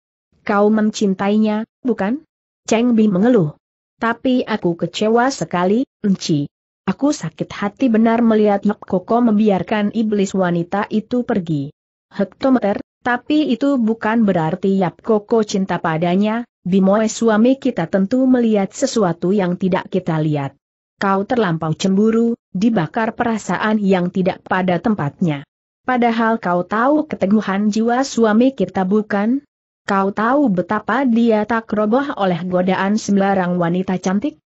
Kau mencintainya, bukan? Cheng Bi mengeluh. Tapi aku kecewa sekali, Enci. Aku sakit hati benar melihat Hek Koko membiarkan iblis wanita itu pergi. Hektometer, tapi itu bukan berarti Yap Koko cinta padanya, Bimoe suami kita tentu melihat sesuatu yang tidak kita lihat. Kau terlampau cemburu, dibakar perasaan yang tidak pada tempatnya. Padahal kau tahu keteguhan jiwa suami kita bukan? Kau tahu betapa dia tak roboh oleh godaan sembarang wanita cantik?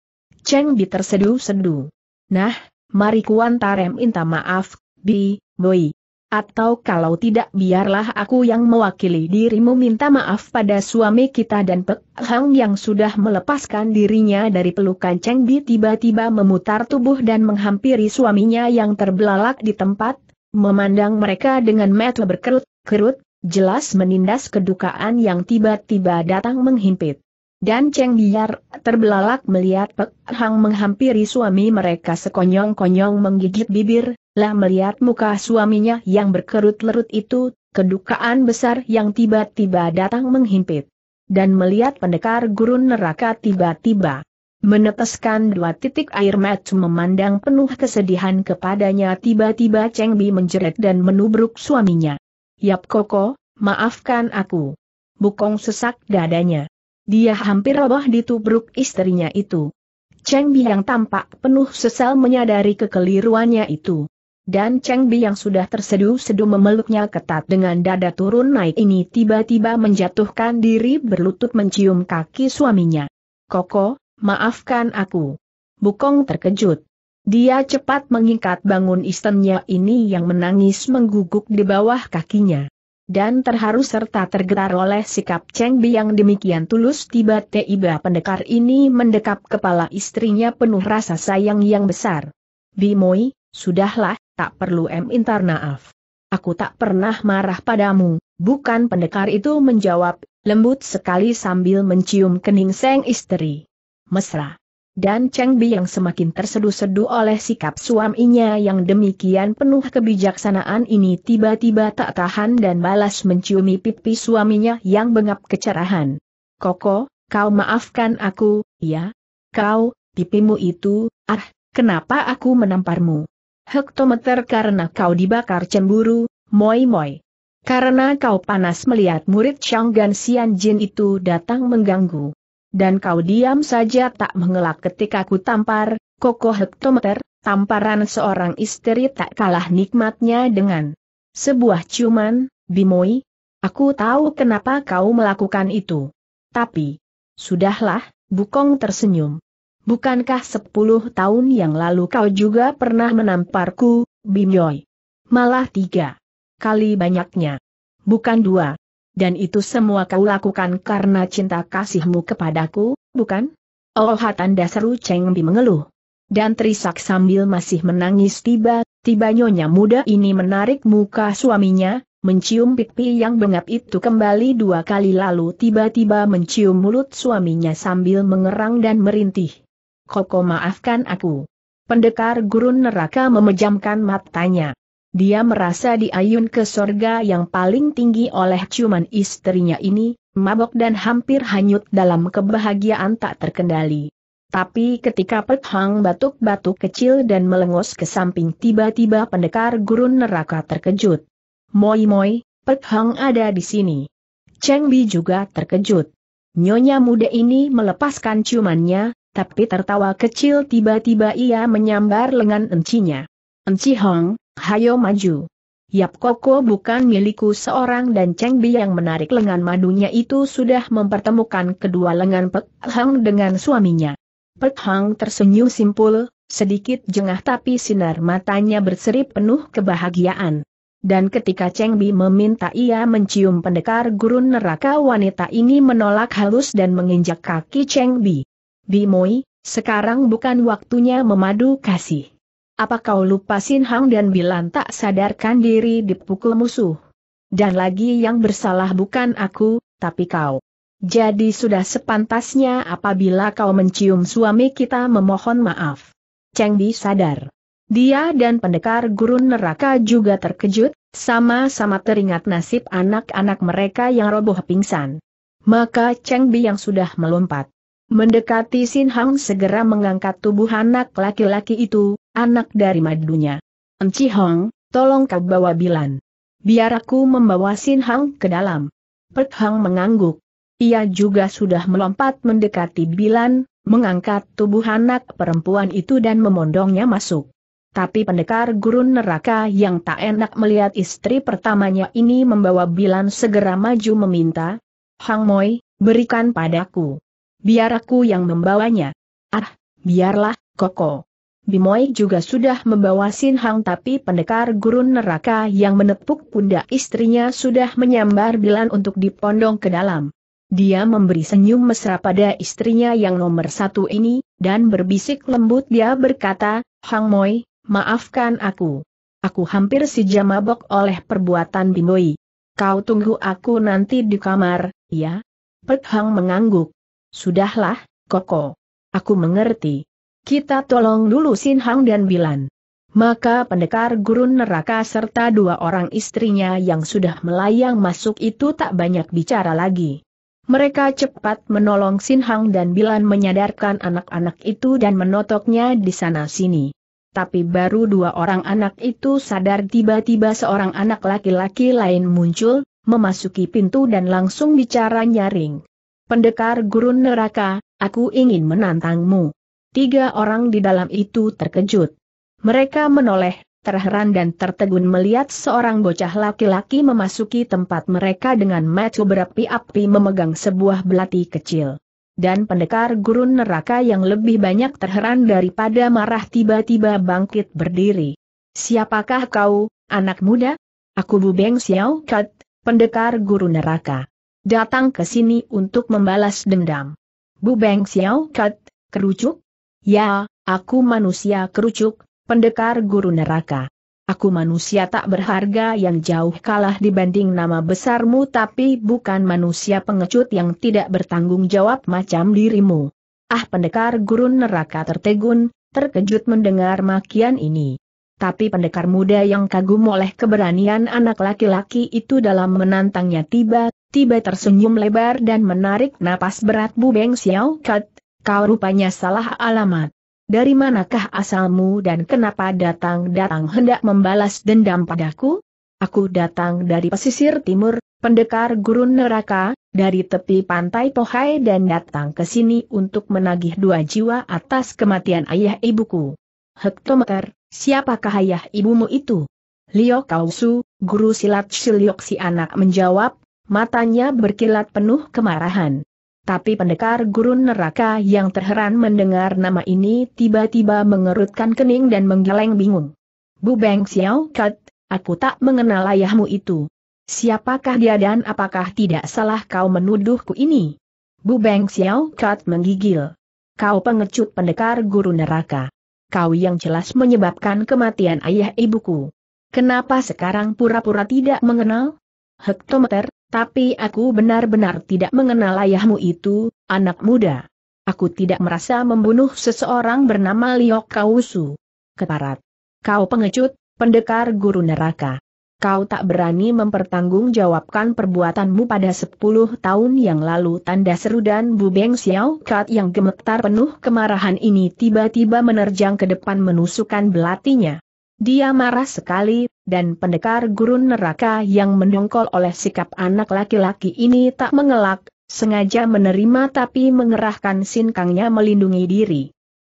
Cheng Bi terseduh sedu. Nah, mari kuantarem minta maaf, Bi, Boy. Atau kalau tidak biarlah aku yang mewakili dirimu minta maaf pada suami kita dan Pek Hang yang sudah melepaskan dirinya dari pelukan Cheng Bi tiba-tiba memutar tubuh dan menghampiri suaminya yang terbelalak di tempat, Memandang mereka dengan mata berkerut-kerut, jelas menindas kedukaan yang tiba-tiba datang menghimpit. Dan Cheng Biar terbelalak melihat Pek Hang menghampiri suami mereka sekonyong-konyong menggigit bibir, lah melihat muka suaminya yang berkerut-lerut itu, kedukaan besar yang tiba-tiba datang menghimpit. Dan melihat pendekar gurun neraka tiba-tiba Meneteskan dua titik air mata memandang penuh kesedihan kepadanya tiba-tiba Cheng Bi menjerit dan menubruk suaminya. Yap Koko, maafkan aku. Bukong sesak dadanya. Dia hampir roboh ditubruk istrinya itu. Cheng Bi yang tampak penuh sesal menyadari kekeliruannya itu. Dan Cheng Bi yang sudah terseduh-seduh memeluknya ketat dengan dada turun naik ini tiba-tiba menjatuhkan diri berlutut mencium kaki suaminya. Koko, Maafkan aku. Bukong terkejut. Dia cepat mengikat bangun istannya ini yang menangis mengguguk di bawah kakinya. Dan terharu serta tergetar oleh sikap Cheng Bi yang demikian tulus tiba-tiba pendekar ini mendekap kepala istrinya penuh rasa sayang yang besar. Bi Moi, sudahlah, tak perlu em naaf. Aku tak pernah marah padamu, bukan pendekar itu menjawab, lembut sekali sambil mencium kening seng istri mesra. Dan Cheng Bi yang semakin tersedu sedu oleh sikap suaminya yang demikian penuh kebijaksanaan ini tiba-tiba tak tahan dan balas menciumi pipi suaminya yang bengap kecerahan. Koko, kau maafkan aku, ya? Kau, pipimu itu, ah, kenapa aku menamparmu? Hektometer karena kau dibakar cemburu, moi-moi. Karena kau panas melihat murid Chang Gan Xian Jin itu datang mengganggu dan kau diam saja tak mengelak ketika ku tampar, koko hektometer, tamparan seorang istri tak kalah nikmatnya dengan sebuah ciuman, Bimoi. Aku tahu kenapa kau melakukan itu. Tapi, sudahlah, Bukong tersenyum. Bukankah sepuluh tahun yang lalu kau juga pernah menamparku, Bimyoi? Malah tiga kali banyaknya. Bukan dua, dan itu semua kau lakukan karena cinta kasihmu kepadaku, bukan? Oh hatanda seru Cheng Bi mengeluh. Dan terisak sambil masih menangis tiba-tiba nyonya muda ini menarik muka suaminya, mencium pipi yang bengap itu kembali dua kali lalu tiba-tiba mencium mulut suaminya sambil mengerang dan merintih. Koko maafkan aku. Pendekar gurun neraka memejamkan matanya. Dia merasa diayun ke sorga yang paling tinggi oleh ciuman istrinya ini, mabok dan hampir hanyut dalam kebahagiaan tak terkendali. Tapi ketika Pethang batuk-batuk kecil dan melengos ke samping tiba-tiba pendekar gurun neraka terkejut. Moi-moi, Pethang ada di sini. Cheng Bi juga terkejut. Nyonya muda ini melepaskan ciumannya, tapi tertawa kecil tiba-tiba ia menyambar lengan encinya. Enci Hong, hayo maju. Yap Koko bukan milikku seorang dan Cheng Bi yang menarik lengan madunya itu sudah mempertemukan kedua lengan Pek Hang dengan suaminya. Pek Hang tersenyum simpul, sedikit jengah tapi sinar matanya berseri penuh kebahagiaan. Dan ketika Cheng Bi meminta ia mencium pendekar gurun neraka wanita ini menolak halus dan menginjak kaki Cheng Bi. Bi Moi, sekarang bukan waktunya memadu kasih. Apa kau lupa Sin Hang dan Bilan tak sadarkan diri dipukul musuh? Dan lagi yang bersalah bukan aku, tapi kau. Jadi sudah sepantasnya apabila kau mencium suami kita memohon maaf. Cheng Bi sadar. Dia dan pendekar gurun neraka juga terkejut, sama-sama teringat nasib anak-anak mereka yang roboh pingsan. Maka Cheng Bi yang sudah melompat Mendekati Sin Hang segera mengangkat tubuh anak laki-laki itu, anak dari madunya. Enci Hong, tolong kau bawa Bilan. Biar aku membawa Sin Hang ke dalam. Pek Hang mengangguk. Ia juga sudah melompat mendekati Bilan, mengangkat tubuh anak perempuan itu dan memondongnya masuk. Tapi pendekar gurun neraka yang tak enak melihat istri pertamanya ini membawa Bilan segera maju meminta, Hang Moi, berikan padaku. Biar aku yang membawanya. Ah, biarlah, Koko. Bimoy juga sudah membawa Sin Hang tapi pendekar gurun neraka yang menepuk pundak istrinya sudah menyambar Bilan untuk dipondong ke dalam. Dia memberi senyum mesra pada istrinya yang nomor satu ini, dan berbisik lembut dia berkata, Hang Moi, maafkan aku. Aku hampir sejam mabok oleh perbuatan Bimoy. Kau tunggu aku nanti di kamar, ya? Pek Hang mengangguk. Sudahlah, Koko. Aku mengerti. Kita tolong dulu Sin Hang dan Bilan. Maka pendekar gurun neraka serta dua orang istrinya yang sudah melayang masuk itu tak banyak bicara lagi. Mereka cepat menolong Sin Hang dan Bilan menyadarkan anak-anak itu dan menotoknya di sana-sini. Tapi baru dua orang anak itu sadar tiba-tiba seorang anak laki-laki lain muncul, memasuki pintu dan langsung bicara nyaring. Pendekar gurun neraka, aku ingin menantangmu. Tiga orang di dalam itu terkejut. Mereka menoleh, terheran dan tertegun melihat seorang bocah laki-laki memasuki tempat mereka dengan mata berapi-api memegang sebuah belati kecil. Dan pendekar gurun neraka yang lebih banyak terheran daripada marah tiba-tiba bangkit berdiri. Siapakah kau, anak muda? Aku Bubeng Xiao Kat, pendekar Gurun neraka datang ke sini untuk membalas dendam. Bu Beng Xiao Kat, kerucuk? Ya, aku manusia kerucuk, pendekar guru neraka. Aku manusia tak berharga yang jauh kalah dibanding nama besarmu tapi bukan manusia pengecut yang tidak bertanggung jawab macam dirimu. Ah pendekar gurun neraka tertegun, terkejut mendengar makian ini tapi pendekar muda yang kagum oleh keberanian anak laki-laki itu dalam menantangnya tiba-tiba tersenyum lebar dan menarik napas berat Bu Beng Xiao Kat, kau rupanya salah alamat. Dari manakah asalmu dan kenapa datang-datang hendak membalas dendam padaku? Aku datang dari pesisir timur, pendekar gurun neraka, dari tepi pantai Pohai dan datang ke sini untuk menagih dua jiwa atas kematian ayah ibuku. Hektometer, Siapakah ayah ibumu itu? Liu Kausu, guru silat Shiliok si anak menjawab, matanya berkilat penuh kemarahan. Tapi pendekar gurun neraka yang terheran mendengar nama ini tiba-tiba mengerutkan kening dan menggeleng bingung. Bu Beng Xiao Kat, aku tak mengenal ayahmu itu. Siapakah dia dan apakah tidak salah kau menuduhku ini? Bu Beng Xiao Kat menggigil. Kau pengecut pendekar guru neraka kau yang jelas menyebabkan kematian ayah ibuku. Kenapa sekarang pura-pura tidak mengenal? Hektometer, tapi aku benar-benar tidak mengenal ayahmu itu, anak muda. Aku tidak merasa membunuh seseorang bernama Liok Kausu. Keparat. Kau pengecut, pendekar guru neraka kau tak berani mempertanggungjawabkan perbuatanmu pada 10 tahun yang lalu tanda seru dan Bu Beng Xiao Kat yang gemetar penuh kemarahan ini tiba-tiba menerjang ke depan menusukkan belatinya. Dia marah sekali, dan pendekar gurun neraka yang mendongkol oleh sikap anak laki-laki ini tak mengelak, sengaja menerima tapi mengerahkan sinkangnya melindungi diri.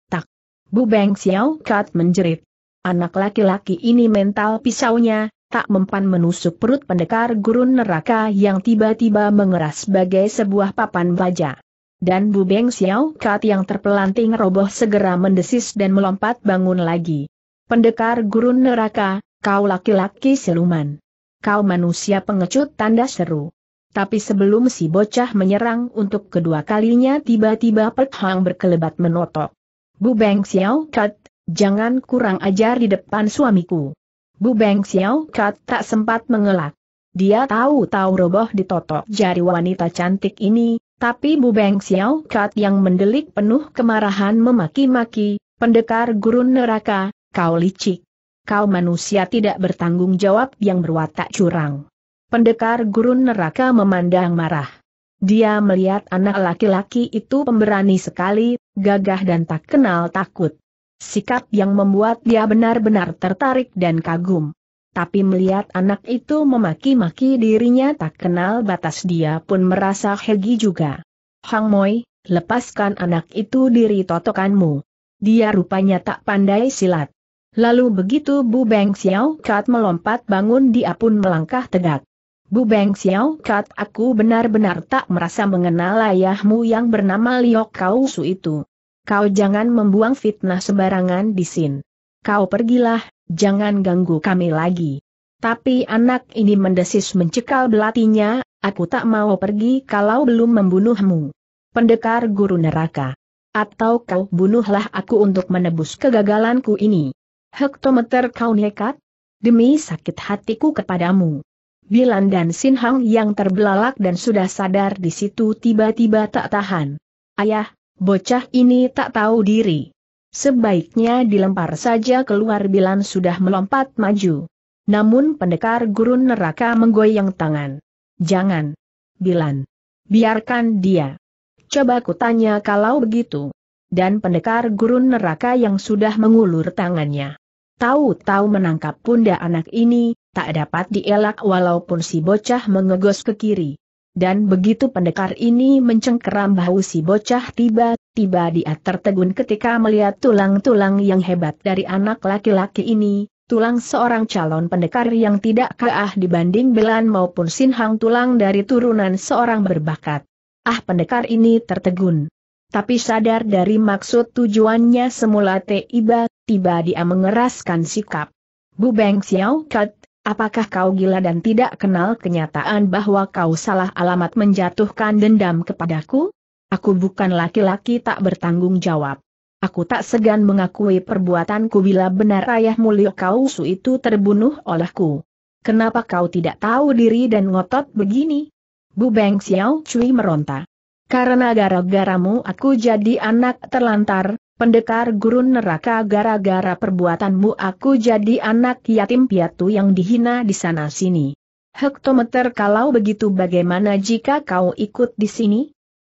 Tak. Bu Beng Xiao Kat menjerit. Anak laki-laki ini mental pisaunya, tak mempan menusuk perut pendekar gurun neraka yang tiba-tiba mengeras sebagai sebuah papan baja. Dan Bu Beng Xiao Kat yang terpelanting roboh segera mendesis dan melompat bangun lagi. Pendekar gurun neraka, kau laki-laki siluman. Kau manusia pengecut tanda seru. Tapi sebelum si bocah menyerang untuk kedua kalinya tiba-tiba Pek Hang berkelebat menotok. Bu Beng Xiao Kat, jangan kurang ajar di depan suamiku. Bu Beng Xiao Kat tak sempat mengelak. Dia tahu-tahu roboh ditotok jari wanita cantik ini, tapi Bu Beng Xiao Kat yang mendelik penuh kemarahan memaki-maki, pendekar gurun neraka, kau licik. Kau manusia tidak bertanggung jawab yang berwatak curang. Pendekar gurun neraka memandang marah. Dia melihat anak laki-laki itu pemberani sekali, gagah dan tak kenal takut. Sikap yang membuat dia benar-benar tertarik dan kagum. Tapi melihat anak itu memaki-maki dirinya tak kenal batas dia pun merasa hegi juga. Hang Moi, lepaskan anak itu diri totokanmu. Dia rupanya tak pandai silat. Lalu begitu Bu Beng Xiao Kat melompat bangun dia pun melangkah tegak. Bu Beng Xiao Kat aku benar-benar tak merasa mengenal ayahmu yang bernama Liok Kausu itu. Kau jangan membuang fitnah sembarangan di sini. Kau pergilah, jangan ganggu kami lagi. Tapi anak ini mendesis mencekal belatinya, aku tak mau pergi kalau belum membunuhmu. Pendekar guru neraka. Atau kau bunuhlah aku untuk menebus kegagalanku ini. Hektometer kau nekat? Demi sakit hatiku kepadamu. Bilan dan Sinhang yang terbelalak dan sudah sadar di situ tiba-tiba tak tahan. Ayah, Bocah ini tak tahu diri. Sebaiknya dilempar saja keluar Bilan sudah melompat maju. Namun pendekar gurun neraka menggoyang tangan. Jangan. Bilan. Biarkan dia. Coba kutanya kalau begitu. Dan pendekar gurun neraka yang sudah mengulur tangannya. Tahu-tahu menangkap pundak anak ini, tak dapat dielak walaupun si bocah mengegos ke kiri dan begitu pendekar ini mencengkeram bahu si bocah tiba-tiba dia tertegun ketika melihat tulang-tulang yang hebat dari anak laki-laki ini, tulang seorang calon pendekar yang tidak kaah dibanding Belan maupun Sinhang tulang dari turunan seorang berbakat. Ah pendekar ini tertegun. Tapi sadar dari maksud tujuannya semula tiba-tiba dia mengeraskan sikap. Bu Beng Xiao Kat Apakah kau gila dan tidak kenal kenyataan bahwa kau salah alamat menjatuhkan dendam kepadaku? Aku bukan laki-laki tak bertanggung jawab. Aku tak segan mengakui perbuatanku bila benar ayah mulia kau su itu terbunuh olehku. Kenapa kau tidak tahu diri dan ngotot begini? Bu Beng Xiao Cui meronta. Karena gara-garamu aku jadi anak terlantar, Pendekar gurun neraka gara-gara perbuatanmu aku jadi anak yatim piatu yang dihina di sana-sini. Hektometer kalau begitu bagaimana jika kau ikut di sini?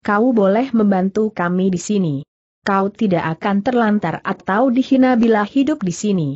Kau boleh membantu kami di sini. Kau tidak akan terlantar atau dihina bila hidup di sini.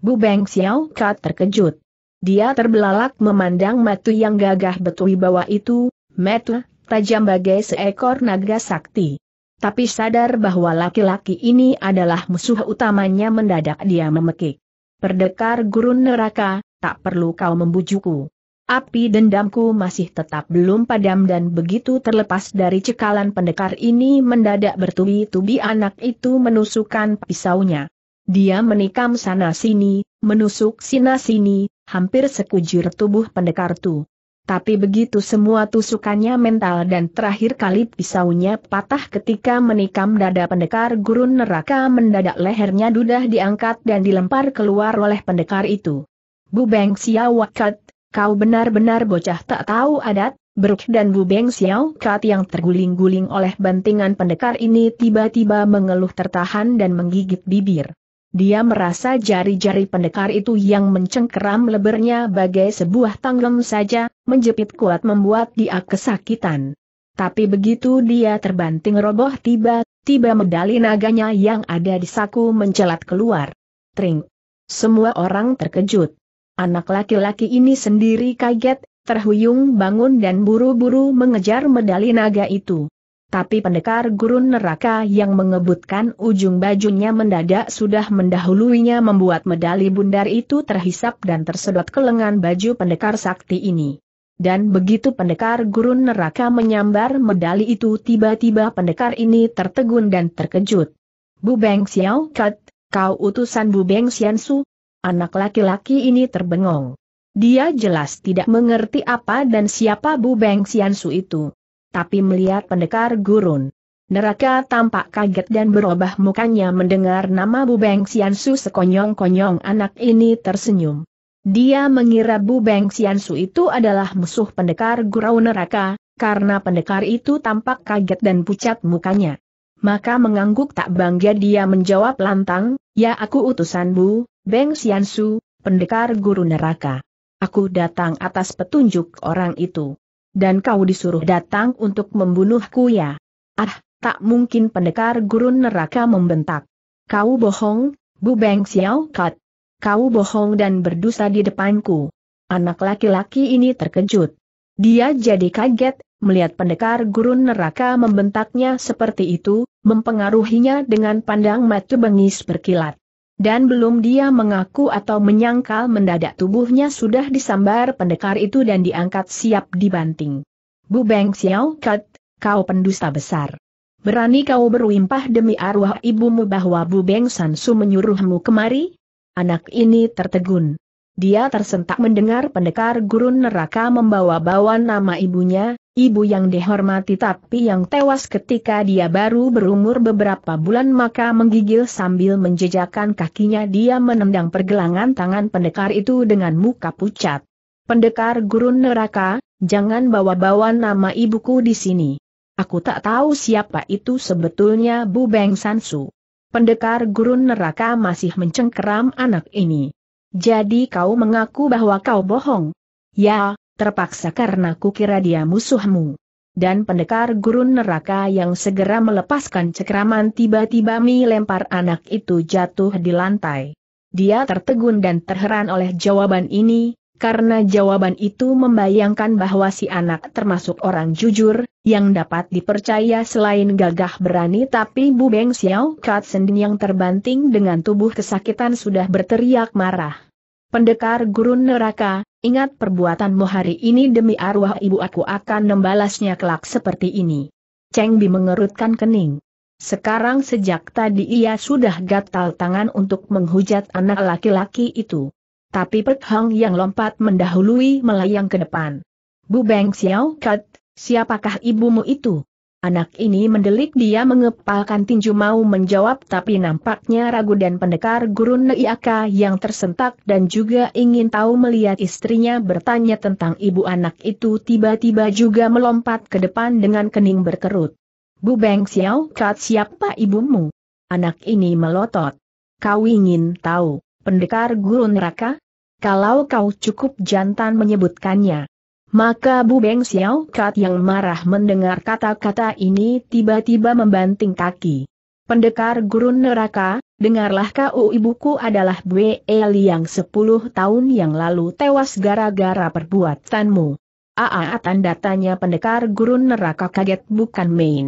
Bu Beng Xiao Ka terkejut. Dia terbelalak memandang matu yang gagah betul bawah itu, mata tajam bagai seekor naga sakti. Tapi sadar bahwa laki-laki ini adalah musuh utamanya mendadak dia memekik. Perdekar gurun neraka, tak perlu kau membujuku. Api dendamku masih tetap belum padam dan begitu terlepas dari cekalan pendekar ini mendadak bertubi-tubi anak itu menusukkan pisaunya. Dia menikam sana-sini, menusuk sini sini hampir sekujur tubuh pendekar itu. Tapi begitu semua tusukannya mental dan terakhir kali pisaunya patah ketika menikam dada pendekar gurun neraka mendadak lehernya dudah diangkat dan dilempar keluar oleh pendekar itu. Bu Beng Xiao Wakat, kau benar-benar bocah tak tahu adat, Beruk dan Bu Beng Xiao Kat yang terguling-guling oleh bantingan pendekar ini tiba-tiba mengeluh tertahan dan menggigit bibir. Dia merasa jari-jari pendekar itu yang mencengkeram lebernya bagai sebuah tanglem saja, menjepit kuat membuat dia kesakitan. Tapi begitu dia terbanting roboh tiba-tiba medali naganya yang ada di saku mencelat keluar. Tring. Semua orang terkejut. Anak laki-laki ini sendiri kaget, terhuyung bangun dan buru-buru mengejar medali naga itu. Tapi pendekar gurun neraka yang mengebutkan ujung bajunya mendadak sudah mendahuluinya membuat medali bundar itu terhisap dan tersedot ke lengan baju pendekar sakti ini. Dan begitu pendekar gurun neraka menyambar medali itu tiba-tiba pendekar ini tertegun dan terkejut. Bu Beng Xiao Kat, kau utusan Bu Beng Xian Su? Anak laki-laki ini terbengong. Dia jelas tidak mengerti apa dan siapa Bu Beng Xian Su itu tapi melihat pendekar gurun. Neraka tampak kaget dan berubah mukanya mendengar nama Bu Beng Xiansu sekonyong-konyong anak ini tersenyum. Dia mengira Bu Beng Xiansu itu adalah musuh pendekar gurau neraka, karena pendekar itu tampak kaget dan pucat mukanya. Maka mengangguk tak bangga dia menjawab lantang, ya aku utusan Bu, Beng Xiansu, pendekar guru neraka. Aku datang atas petunjuk orang itu dan kau disuruh datang untuk membunuhku ya. Ah, tak mungkin pendekar gurun neraka membentak. Kau bohong, Bu Beng Xiao Kat. Kau bohong dan berdosa di depanku. Anak laki-laki ini terkejut. Dia jadi kaget, melihat pendekar gurun neraka membentaknya seperti itu, mempengaruhinya dengan pandang mata bengis berkilat. Dan belum dia mengaku atau menyangkal mendadak tubuhnya sudah disambar pendekar itu dan diangkat siap dibanting. Bu Beng Xiao Kat, kau pendusta besar. Berani kau berwimpah demi arwah ibumu bahwa Bu Beng Sansu menyuruhmu kemari? Anak ini tertegun. Dia tersentak mendengar pendekar gurun neraka membawa-bawa nama ibunya, ibu yang dihormati tapi yang tewas ketika dia baru berumur beberapa bulan maka menggigil sambil menjejakkan kakinya dia menendang pergelangan tangan pendekar itu dengan muka pucat. Pendekar gurun neraka, jangan bawa-bawa nama ibuku di sini. Aku tak tahu siapa itu sebetulnya Bu Beng Sansu. Pendekar gurun neraka masih mencengkeram anak ini. Jadi kau mengaku bahwa kau bohong? Ya, terpaksa karena kukira dia musuhmu. Dan pendekar gurun neraka yang segera melepaskan cekraman tiba-tiba melempar anak itu jatuh di lantai. Dia tertegun dan terheran oleh jawaban ini, karena jawaban itu membayangkan bahwa si anak termasuk orang jujur, yang dapat dipercaya selain gagah berani tapi Bu Beng Xiao Katsen yang terbanting dengan tubuh kesakitan sudah berteriak marah. Pendekar gurun neraka, ingat perbuatanmu hari ini demi arwah ibu aku akan membalasnya kelak seperti ini. Cheng Bi mengerutkan kening. Sekarang sejak tadi ia sudah gatal tangan untuk menghujat anak laki-laki itu. Tapi Pek Hong yang lompat mendahului melayang ke depan. Bu Beng Xiao Kat, siapakah ibumu itu? Anak ini mendelik dia mengepalkan tinju mau menjawab tapi nampaknya ragu dan pendekar guru Neiaka yang tersentak dan juga ingin tahu melihat istrinya bertanya tentang ibu anak itu tiba-tiba juga melompat ke depan dengan kening berkerut. Bu Beng Xiao Kat siapa ibumu? Anak ini melotot. Kau ingin tahu, pendekar guru neraka? Kalau kau cukup jantan menyebutkannya, maka Bu Beng Xiao Kat yang marah mendengar kata-kata ini tiba-tiba membanting kaki. Pendekar gurun neraka, dengarlah kau ibuku adalah Bu Eli yang sepuluh tahun yang lalu tewas gara-gara perbuatanmu. Aa tanda tanya pendekar gurun neraka kaget bukan main.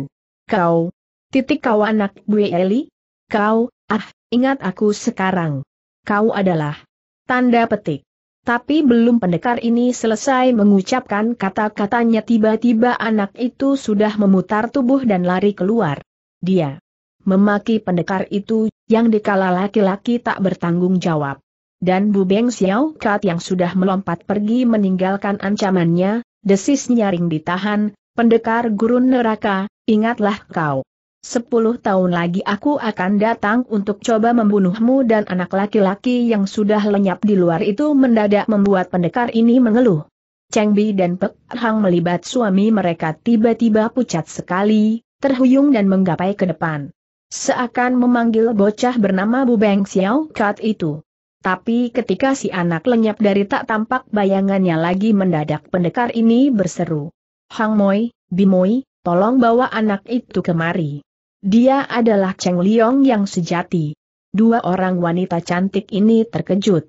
Kau, titik kau anak Bu Eli? Kau, ah, ingat aku sekarang. Kau adalah. Tanda petik. Tapi belum pendekar ini selesai mengucapkan kata-katanya tiba-tiba anak itu sudah memutar tubuh dan lari keluar. Dia memaki pendekar itu, yang dikala laki-laki tak bertanggung jawab. Dan Bu Beng Xiao Kat yang sudah melompat pergi meninggalkan ancamannya, desis nyaring ditahan, pendekar gurun neraka, ingatlah kau sepuluh tahun lagi aku akan datang untuk coba membunuhmu dan anak laki-laki yang sudah lenyap di luar itu mendadak membuat pendekar ini mengeluh. Cheng Bi dan Pek Hang melibat suami mereka tiba-tiba pucat sekali, terhuyung dan menggapai ke depan. Seakan memanggil bocah bernama Bu Beng Xiao Kat itu. Tapi ketika si anak lenyap dari tak tampak bayangannya lagi mendadak pendekar ini berseru. Hang Moi, Bimoi, tolong bawa anak itu kemari. Dia adalah Cheng Liong yang sejati. Dua orang wanita cantik ini terkejut.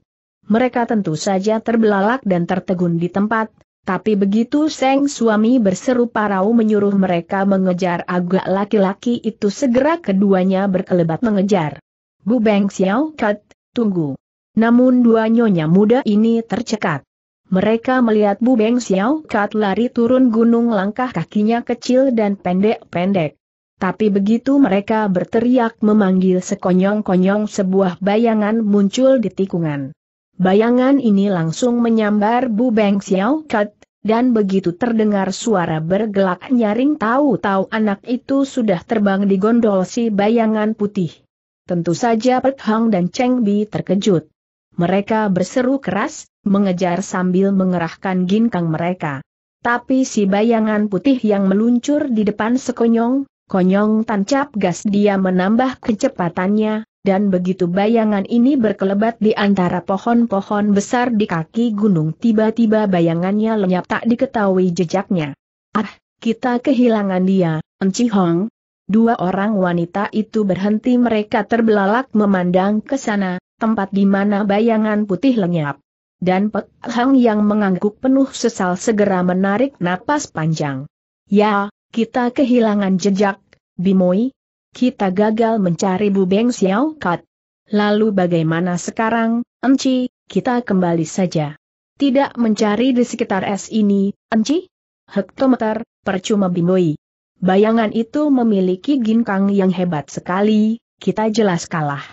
Mereka tentu saja terbelalak dan tertegun di tempat, tapi begitu Seng suami berseru parau menyuruh mereka mengejar agak laki-laki itu segera keduanya berkelebat mengejar. Bu Beng Xiao Kat, tunggu. Namun dua nyonya muda ini tercekat. Mereka melihat Bu Beng Xiao Kat lari turun gunung langkah kakinya kecil dan pendek-pendek. Tapi begitu mereka berteriak memanggil sekonyong-konyong sebuah bayangan muncul di tikungan. Bayangan ini langsung menyambar Bu Beng Xiao Kat, dan begitu terdengar suara bergelak nyaring tahu-tahu anak itu sudah terbang di gondol si bayangan putih. Tentu saja Pek Hang dan Cheng Bi terkejut. Mereka berseru keras, mengejar sambil mengerahkan ginkang mereka. Tapi si bayangan putih yang meluncur di depan sekonyong, Konyong tancap gas dia menambah kecepatannya, dan begitu bayangan ini berkelebat di antara pohon-pohon besar di kaki gunung tiba-tiba bayangannya lenyap tak diketahui jejaknya. Ah, kita kehilangan dia, Enci Hong. Dua orang wanita itu berhenti mereka terbelalak memandang ke sana, tempat di mana bayangan putih lenyap. Dan Pek Hang yang mengangguk penuh sesal segera menarik napas panjang. Ya, kita kehilangan jejak, Bimoi. Kita gagal mencari Bu Beng Xiao Kat. Lalu bagaimana sekarang, Enci, kita kembali saja. Tidak mencari di sekitar es ini, Enci? Hektometer, percuma Bimoi. Bayangan itu memiliki ginkang yang hebat sekali, kita jelas kalah.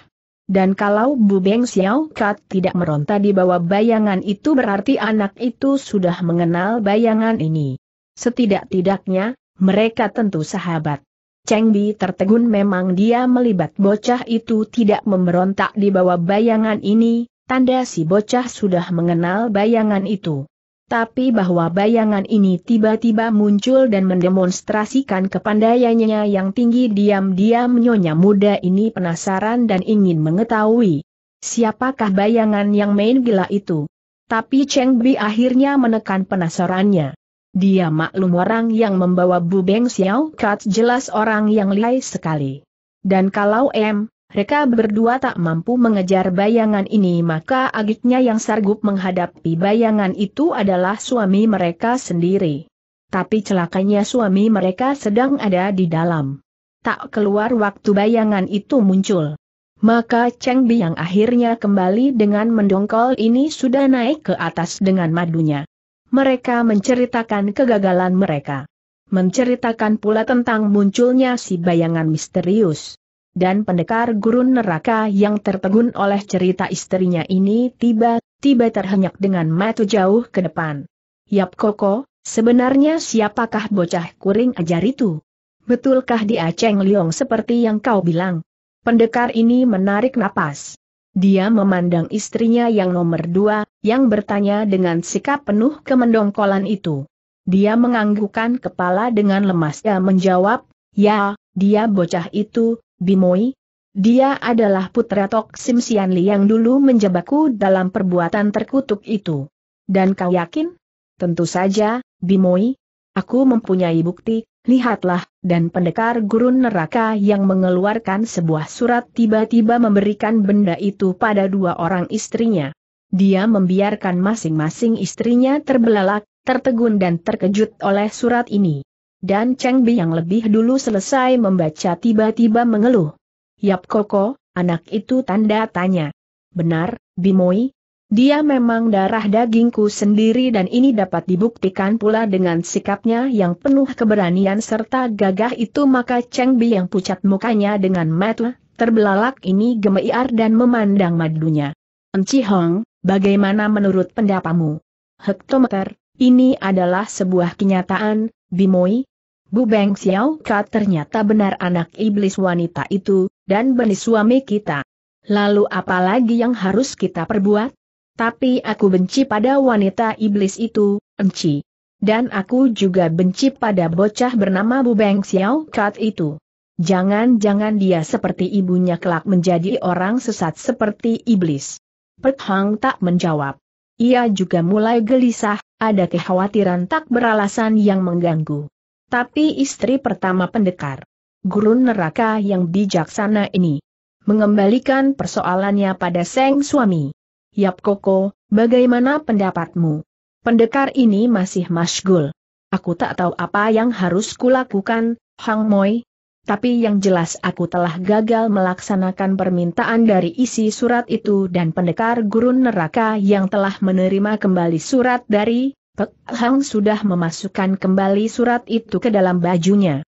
Dan kalau Bu Beng Xiao Kat tidak meronta di bawah bayangan itu berarti anak itu sudah mengenal bayangan ini. Setidak-tidaknya, mereka tentu sahabat. Cheng Bi tertegun memang dia melibat bocah itu tidak memberontak di bawah bayangan ini, tanda si bocah sudah mengenal bayangan itu. Tapi bahwa bayangan ini tiba-tiba muncul dan mendemonstrasikan kepandaiannya yang tinggi diam-diam nyonya muda ini penasaran dan ingin mengetahui siapakah bayangan yang main gila itu. Tapi Cheng Bi akhirnya menekan penasarannya. Dia maklum orang yang membawa Bu Beng Xiao Kat jelas orang yang lihai sekali. Dan kalau M, mereka berdua tak mampu mengejar bayangan ini maka agitnya yang sargup menghadapi bayangan itu adalah suami mereka sendiri. Tapi celakanya suami mereka sedang ada di dalam. Tak keluar waktu bayangan itu muncul. Maka Cheng Bi yang akhirnya kembali dengan mendongkol ini sudah naik ke atas dengan madunya mereka menceritakan kegagalan mereka. Menceritakan pula tentang munculnya si bayangan misterius. Dan pendekar gurun neraka yang tertegun oleh cerita istrinya ini tiba-tiba terhenyak dengan mata jauh ke depan. Yap Koko, sebenarnya siapakah bocah kuring ajar itu? Betulkah di Cheng Liong seperti yang kau bilang? Pendekar ini menarik napas. Dia memandang istrinya yang nomor dua, yang bertanya dengan sikap penuh kemendongkolan itu. Dia menganggukkan kepala dengan lemas dan menjawab, Ya, dia bocah itu, Bimoi. Dia adalah putra Tok Sim Sian yang dulu menjebakku dalam perbuatan terkutuk itu. Dan kau yakin? Tentu saja, Bimoi. Aku mempunyai bukti, Lihatlah, dan pendekar gurun neraka yang mengeluarkan sebuah surat tiba-tiba memberikan benda itu pada dua orang istrinya. Dia membiarkan masing-masing istrinya terbelalak, tertegun dan terkejut oleh surat ini. Dan Cheng Bi yang lebih dulu selesai membaca tiba-tiba mengeluh. Yap Koko, anak itu tanda tanya. Benar, Bimoi, dia memang darah dagingku sendiri dan ini dapat dibuktikan pula dengan sikapnya yang penuh keberanian serta gagah itu maka Cheng Bi yang pucat mukanya dengan mata terbelalak ini gemeiar dan memandang madunya. Enci Hong, bagaimana menurut pendapamu? Hektometer, ini adalah sebuah kenyataan, Bimoi. Bu Beng Xiao Ka ternyata benar anak iblis wanita itu, dan benih suami kita. Lalu apa lagi yang harus kita perbuat? Tapi aku benci pada wanita iblis itu, Enci. Dan aku juga benci pada bocah bernama Bu Beng Xiao Kat itu. Jangan-jangan dia seperti ibunya kelak menjadi orang sesat seperti iblis. Pek Hang tak menjawab. Ia juga mulai gelisah, ada kekhawatiran tak beralasan yang mengganggu. Tapi istri pertama pendekar, guru neraka yang bijaksana ini, mengembalikan persoalannya pada sang suami. Yap Koko, bagaimana pendapatmu? Pendekar ini masih masgul. Aku tak tahu apa yang harus kulakukan, Hang Moi. Tapi yang jelas aku telah gagal melaksanakan permintaan dari isi surat itu dan pendekar gurun neraka yang telah menerima kembali surat dari Pek Hang sudah memasukkan kembali surat itu ke dalam bajunya.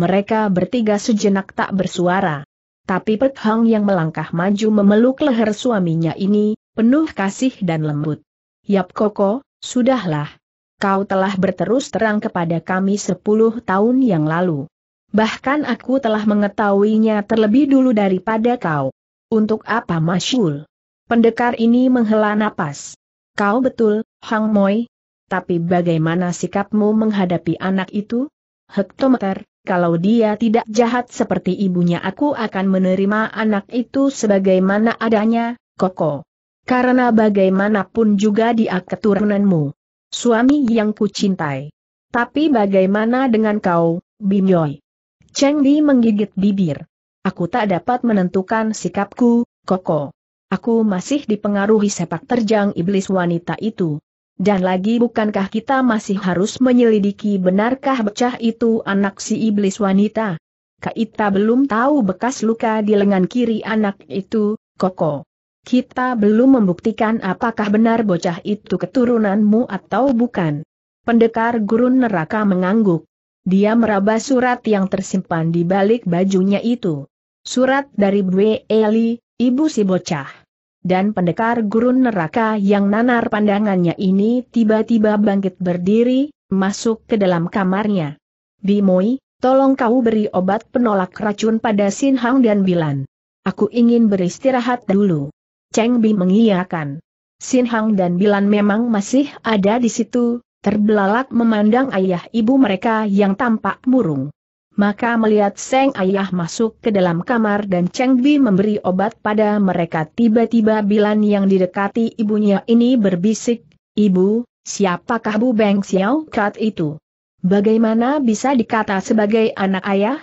Mereka bertiga sejenak tak bersuara. Tapi Pek Hang yang melangkah maju memeluk leher suaminya ini, penuh kasih dan lembut. Yap Koko, sudahlah. Kau telah berterus terang kepada kami sepuluh tahun yang lalu. Bahkan aku telah mengetahuinya terlebih dulu daripada kau. Untuk apa Masyul? Pendekar ini menghela napas. Kau betul, Hang Moi. Tapi bagaimana sikapmu menghadapi anak itu? Hektometer, kalau dia tidak jahat seperti ibunya aku akan menerima anak itu sebagaimana adanya, Koko. Karena bagaimanapun juga dia keturunanmu. Suami yang kucintai. Tapi bagaimana dengan kau, Bimyoi? Cheng Di menggigit bibir. Aku tak dapat menentukan sikapku, Koko. Aku masih dipengaruhi sepak terjang iblis wanita itu. Dan lagi bukankah kita masih harus menyelidiki benarkah becah itu anak si iblis wanita? Kaita belum tahu bekas luka di lengan kiri anak itu, Koko. Kita belum membuktikan apakah benar bocah itu keturunanmu atau bukan. Pendekar gurun neraka mengangguk. Dia meraba surat yang tersimpan di balik bajunya itu. Surat dari Bwe Eli, ibu si bocah. Dan pendekar gurun neraka yang nanar pandangannya ini tiba-tiba bangkit berdiri, masuk ke dalam kamarnya. Bimoi, tolong kau beri obat penolak racun pada Sinhang dan Bilan. Aku ingin beristirahat dulu. Cheng Bi mengiyakan. Sin Hang dan Bilan memang masih ada di situ, terbelalak memandang ayah ibu mereka yang tampak murung. Maka melihat Seng ayah masuk ke dalam kamar dan Cheng Bi memberi obat pada mereka tiba-tiba Bilan yang didekati ibunya ini berbisik, Ibu, siapakah Bu Beng Xiao Kat itu? Bagaimana bisa dikata sebagai anak ayah?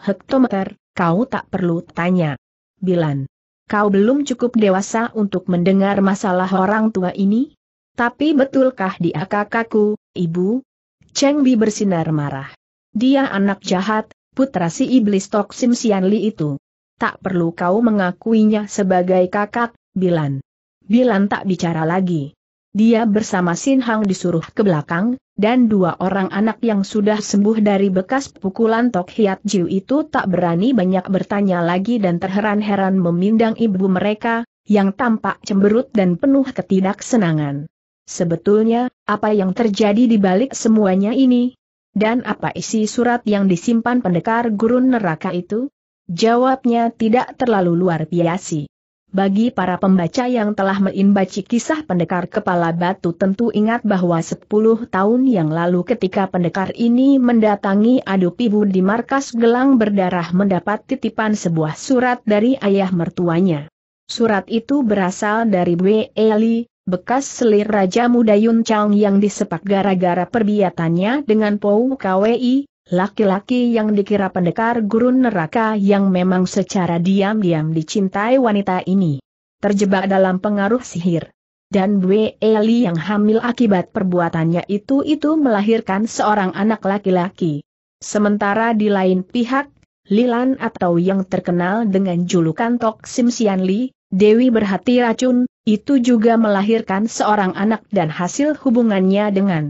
Hektometer, kau tak perlu tanya. Bilan kau belum cukup dewasa untuk mendengar masalah orang tua ini? Tapi betulkah dia kakakku, ibu? Cheng Bi bersinar marah. Dia anak jahat, putra si iblis Tok Sim Sian Li itu. Tak perlu kau mengakuinya sebagai kakak, Bilan. Bilan tak bicara lagi. Dia bersama Sin Hang disuruh ke belakang, dan dua orang anak yang sudah sembuh dari bekas pukulan Tok Hiat Jiu itu tak berani banyak bertanya lagi dan terheran-heran memindang ibu mereka, yang tampak cemberut dan penuh ketidaksenangan. Sebetulnya, apa yang terjadi di balik semuanya ini? Dan apa isi surat yang disimpan pendekar gurun neraka itu? Jawabnya tidak terlalu luar biasa. Bagi para pembaca yang telah meimbaci kisah pendekar kepala batu tentu ingat bahwa 10 tahun yang lalu ketika pendekar ini mendatangi adu pibu di markas gelang berdarah mendapat titipan sebuah surat dari ayah mertuanya. Surat itu berasal dari Bue Eli, bekas selir Raja Muda Yun Chang yang disepak gara-gara perbiatannya dengan Pou Kwi, Laki-laki yang dikira pendekar gurun neraka yang memang secara diam-diam dicintai wanita ini. Terjebak dalam pengaruh sihir. Dan Bwe Eli yang hamil akibat perbuatannya itu-itu melahirkan seorang anak laki-laki. Sementara di lain pihak, Lilan atau yang terkenal dengan julukan Tok Sim Sian Li, Dewi berhati racun, itu juga melahirkan seorang anak dan hasil hubungannya dengan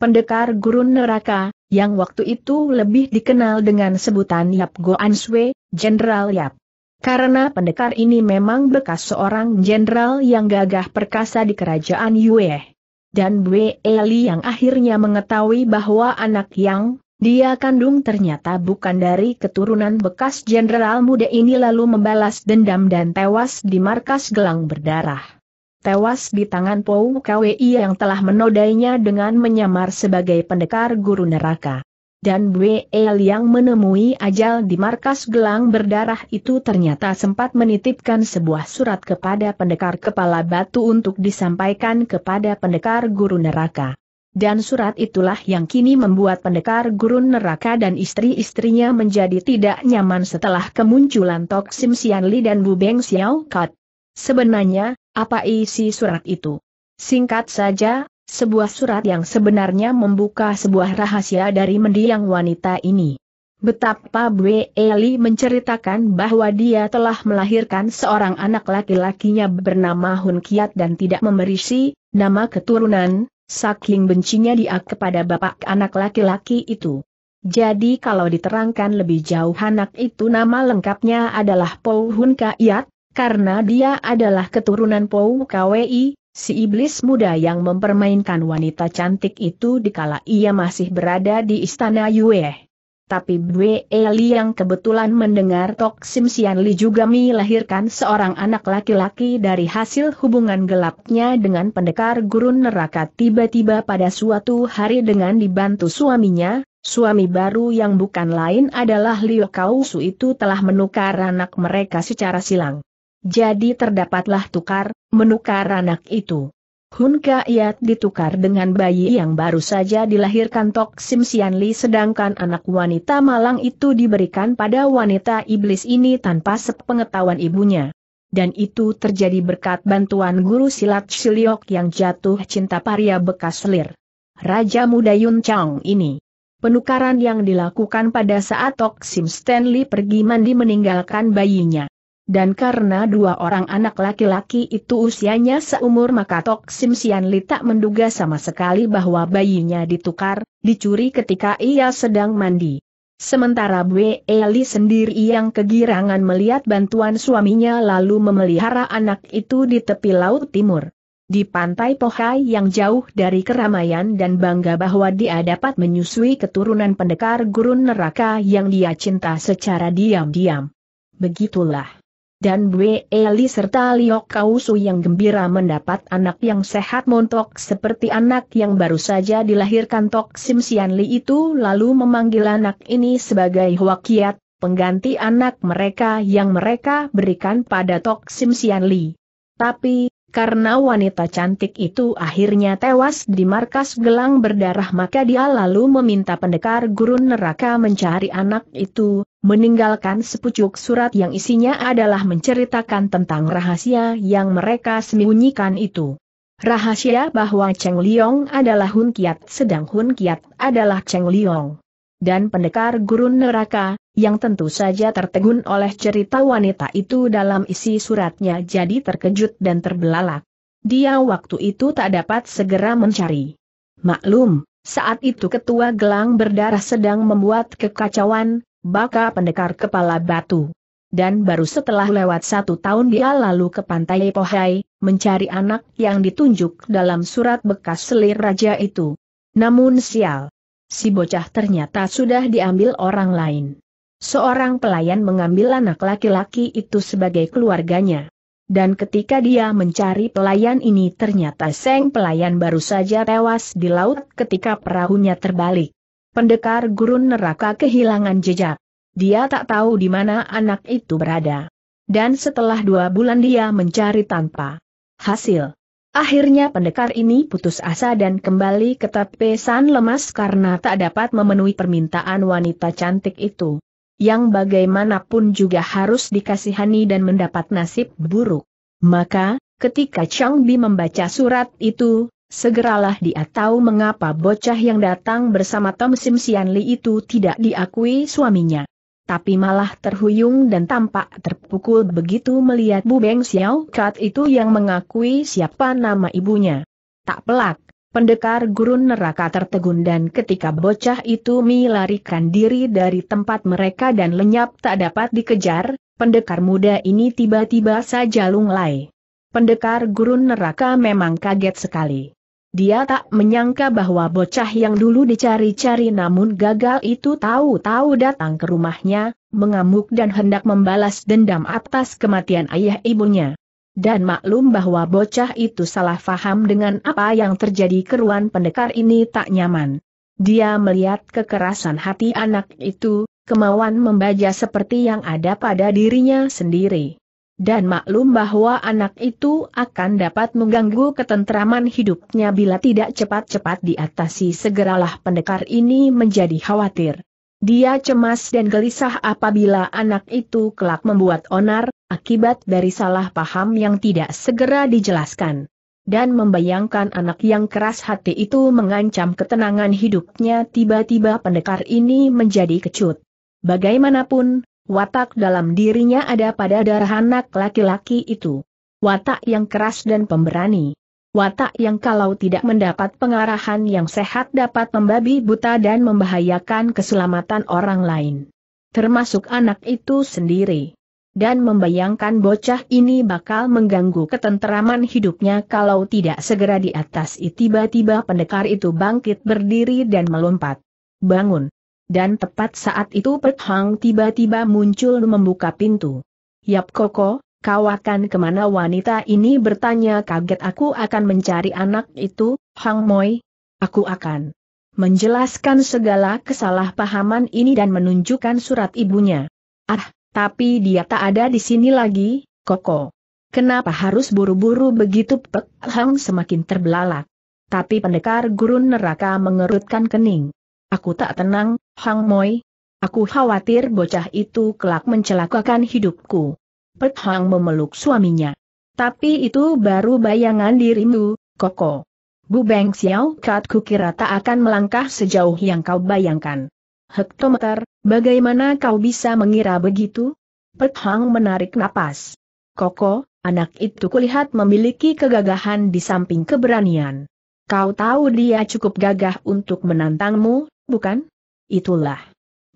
pendekar gurun neraka, yang waktu itu lebih dikenal dengan sebutan Yap Goan Sui, Jenderal Yap. Karena pendekar ini memang bekas seorang jenderal yang gagah perkasa di kerajaan Yue. Dan Bue Eli yang akhirnya mengetahui bahwa anak yang dia kandung ternyata bukan dari keturunan bekas jenderal muda ini lalu membalas dendam dan tewas di markas gelang berdarah tewas di tangan Pou Kwi yang telah menodainya dengan menyamar sebagai pendekar guru neraka. Dan Bwe yang menemui ajal di markas gelang berdarah itu ternyata sempat menitipkan sebuah surat kepada pendekar kepala batu untuk disampaikan kepada pendekar guru neraka. Dan surat itulah yang kini membuat pendekar gurun neraka dan istri-istrinya menjadi tidak nyaman setelah kemunculan Tok Sim Sian Li dan Bu Beng Xiao Kat. Sebenarnya, apa isi surat itu? Singkat saja, sebuah surat yang sebenarnya membuka sebuah rahasia dari mendiang wanita ini. Betapa Bwe Eli menceritakan bahwa dia telah melahirkan seorang anak laki-lakinya bernama Hun Kiat dan tidak si nama keturunan, saking bencinya dia kepada bapak anak laki-laki itu. Jadi kalau diterangkan lebih jauh anak itu nama lengkapnya adalah Paul Hun Kiat, karena dia adalah keturunan Pou Kwi, si iblis muda yang mempermainkan wanita cantik itu dikala ia masih berada di istana Yue. Tapi Bwe Eli yang kebetulan mendengar Tok Sim Sian Li juga melahirkan seorang anak laki-laki dari hasil hubungan gelapnya dengan pendekar gurun neraka tiba-tiba pada suatu hari dengan dibantu suaminya, suami baru yang bukan lain adalah Liu Kausu itu telah menukar anak mereka secara silang. Jadi terdapatlah tukar, menukar anak itu. Hun Kaiat ditukar dengan bayi yang baru saja dilahirkan Tok Sim Sian Li sedangkan anak wanita malang itu diberikan pada wanita iblis ini tanpa sepengetahuan ibunya. Dan itu terjadi berkat bantuan guru silat Siliok yang jatuh cinta paria bekas lir. Raja muda Yun Chang ini. Penukaran yang dilakukan pada saat Tok Sim Stanley pergi mandi meninggalkan bayinya. Dan karena dua orang anak laki-laki itu usianya seumur maka Tok Sim Sian Li tak menduga sama sekali bahwa bayinya ditukar, dicuri ketika ia sedang mandi. Sementara Bwe Eli sendiri yang kegirangan melihat bantuan suaminya lalu memelihara anak itu di tepi laut timur. Di pantai Pohai yang jauh dari keramaian dan bangga bahwa dia dapat menyusui keturunan pendekar gurun neraka yang dia cinta secara diam-diam. Begitulah dan Bwe Eli serta Liok Kausu yang gembira mendapat anak yang sehat montok seperti anak yang baru saja dilahirkan Tok Sim Sian Li itu lalu memanggil anak ini sebagai Huakiat, pengganti anak mereka yang mereka berikan pada Tok Sim Sian Li. Tapi, karena wanita cantik itu akhirnya tewas di markas gelang berdarah maka dia lalu meminta pendekar gurun neraka mencari anak itu, meninggalkan sepucuk surat yang isinya adalah menceritakan tentang rahasia yang mereka sembunyikan itu. Rahasia bahwa Cheng Liong adalah Hun Kiat sedang Hun Kiat adalah Cheng Liong. Dan pendekar gurun neraka, yang tentu saja tertegun oleh cerita wanita itu dalam isi suratnya jadi terkejut dan terbelalak. Dia waktu itu tak dapat segera mencari. Maklum, saat itu ketua gelang berdarah sedang membuat kekacauan, baka pendekar kepala batu. Dan baru setelah lewat satu tahun dia lalu ke pantai Pohai, mencari anak yang ditunjuk dalam surat bekas selir raja itu. Namun sial. Si bocah ternyata sudah diambil orang lain. Seorang pelayan mengambil anak laki-laki itu sebagai keluarganya. Dan ketika dia mencari pelayan ini ternyata Seng pelayan baru saja tewas di laut ketika perahunya terbalik. Pendekar gurun neraka kehilangan jejak. Dia tak tahu di mana anak itu berada. Dan setelah dua bulan dia mencari tanpa hasil. Akhirnya pendekar ini putus asa dan kembali ke tepesan lemas karena tak dapat memenuhi permintaan wanita cantik itu yang bagaimanapun juga harus dikasihani dan mendapat nasib buruk. Maka, ketika Chang Bi membaca surat itu, segeralah dia tahu mengapa bocah yang datang bersama Tom Sim Sian Li itu tidak diakui suaminya. Tapi malah terhuyung dan tampak terpukul begitu melihat Bu Beng Xiao Kat itu yang mengakui siapa nama ibunya. Tak pelak, Pendekar gurun neraka tertegun dan ketika bocah itu melarikan diri dari tempat mereka dan lenyap tak dapat dikejar, pendekar muda ini tiba-tiba saja lunglai. Pendekar gurun neraka memang kaget sekali. Dia tak menyangka bahwa bocah yang dulu dicari-cari namun gagal itu tahu-tahu datang ke rumahnya, mengamuk dan hendak membalas dendam atas kematian ayah ibunya dan maklum bahwa bocah itu salah faham dengan apa yang terjadi keruan pendekar ini tak nyaman. Dia melihat kekerasan hati anak itu, kemauan membaca seperti yang ada pada dirinya sendiri. Dan maklum bahwa anak itu akan dapat mengganggu ketentraman hidupnya bila tidak cepat-cepat diatasi segeralah pendekar ini menjadi khawatir. Dia cemas dan gelisah apabila anak itu kelak membuat onar, akibat dari salah paham yang tidak segera dijelaskan. Dan membayangkan anak yang keras hati itu mengancam ketenangan hidupnya tiba-tiba pendekar ini menjadi kecut. Bagaimanapun, watak dalam dirinya ada pada darah anak laki-laki itu. Watak yang keras dan pemberani watak yang kalau tidak mendapat pengarahan yang sehat dapat membabi buta dan membahayakan keselamatan orang lain. Termasuk anak itu sendiri. Dan membayangkan bocah ini bakal mengganggu ketenteraman hidupnya kalau tidak segera di atas tiba-tiba pendekar itu bangkit berdiri dan melompat. Bangun. Dan tepat saat itu Pek Hang tiba-tiba muncul membuka pintu. Yap Koko, kau akan kemana wanita ini bertanya kaget aku akan mencari anak itu, Hang Moi. Aku akan menjelaskan segala kesalahpahaman ini dan menunjukkan surat ibunya. Ah, tapi dia tak ada di sini lagi, Koko. Kenapa harus buru-buru begitu Pek Hang semakin terbelalak. Tapi pendekar gurun neraka mengerutkan kening. Aku tak tenang, Hang Moi. Aku khawatir bocah itu kelak mencelakakan hidupku. Pet Hang memeluk suaminya. Tapi itu baru bayangan dirimu, Koko. Bu Beng Xiao Kat kukira tak akan melangkah sejauh yang kau bayangkan. Hektometer, bagaimana kau bisa mengira begitu? Pet Hang menarik napas. Koko, anak itu kulihat memiliki kegagahan di samping keberanian. Kau tahu dia cukup gagah untuk menantangmu, bukan? Itulah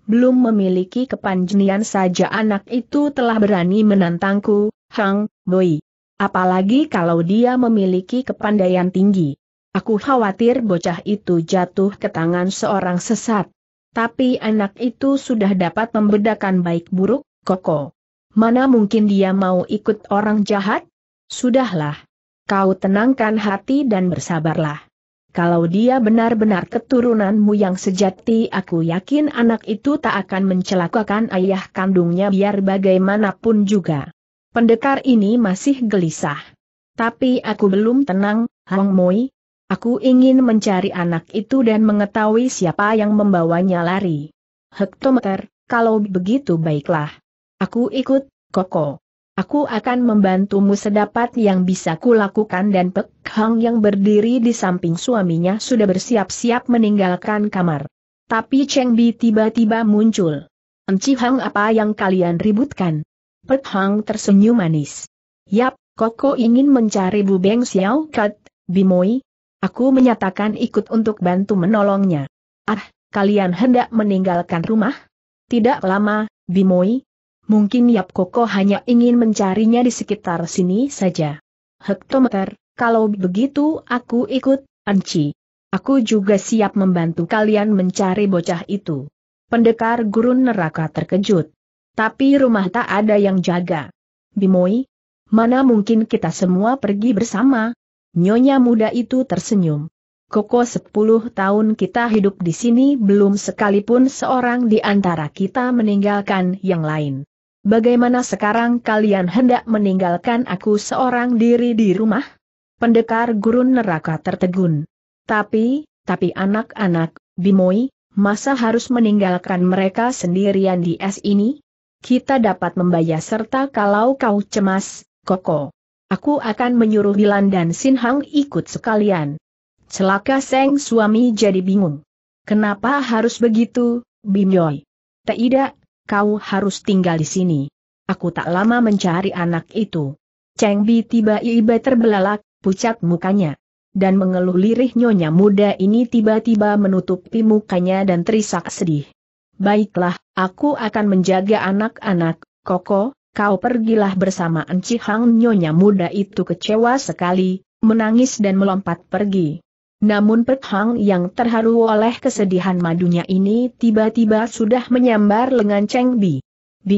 belum memiliki kepanjenian saja anak itu telah berani menantangku, Hang, Boy. Apalagi kalau dia memiliki kepandaian tinggi. Aku khawatir bocah itu jatuh ke tangan seorang sesat. Tapi anak itu sudah dapat membedakan baik buruk, Koko. Mana mungkin dia mau ikut orang jahat? Sudahlah. Kau tenangkan hati dan bersabarlah. Kalau dia benar-benar keturunanmu yang sejati aku yakin anak itu tak akan mencelakakan ayah kandungnya biar bagaimanapun juga. Pendekar ini masih gelisah. Tapi aku belum tenang, Hong Moi. Aku ingin mencari anak itu dan mengetahui siapa yang membawanya lari. Hektometer, kalau begitu baiklah. Aku ikut, Koko. Aku akan membantumu sedapat yang bisa kulakukan dan Pek Hang yang berdiri di samping suaminya sudah bersiap-siap meninggalkan kamar. Tapi Cheng Bi tiba-tiba muncul. Enci Hang apa yang kalian ributkan? Pek Hang tersenyum manis. Yap, Koko ingin mencari Bu Beng Xiao Kat, Bimoi. Aku menyatakan ikut untuk bantu menolongnya. Ah, kalian hendak meninggalkan rumah? Tidak lama, Bimoi, Mungkin Yap Koko hanya ingin mencarinya di sekitar sini saja. Hektometer, kalau begitu aku ikut, Anci. Aku juga siap membantu kalian mencari bocah itu. Pendekar gurun neraka terkejut. Tapi rumah tak ada yang jaga. Bimoi, mana mungkin kita semua pergi bersama? Nyonya muda itu tersenyum. Koko sepuluh tahun kita hidup di sini belum sekalipun seorang di antara kita meninggalkan yang lain bagaimana sekarang kalian hendak meninggalkan aku seorang diri di rumah? Pendekar gurun neraka tertegun. Tapi, tapi anak-anak, Bimoi, masa harus meninggalkan mereka sendirian di es ini? Kita dapat membayar serta kalau kau cemas, Koko. Aku akan menyuruh Bilan dan Sinhang ikut sekalian. Celaka Seng suami jadi bingung. Kenapa harus begitu, Bimoi? Tidak, kau harus tinggal di sini. Aku tak lama mencari anak itu. Cheng Bi tiba-tiba terbelalak, pucat mukanya. Dan mengeluh lirih nyonya muda ini tiba-tiba menutupi mukanya dan terisak sedih. Baiklah, aku akan menjaga anak-anak, Koko, kau pergilah bersama Enci Hang nyonya muda itu kecewa sekali, menangis dan melompat pergi. Namun Pek yang terharu oleh kesedihan madunya ini tiba-tiba sudah menyambar lengan Cheng Bi.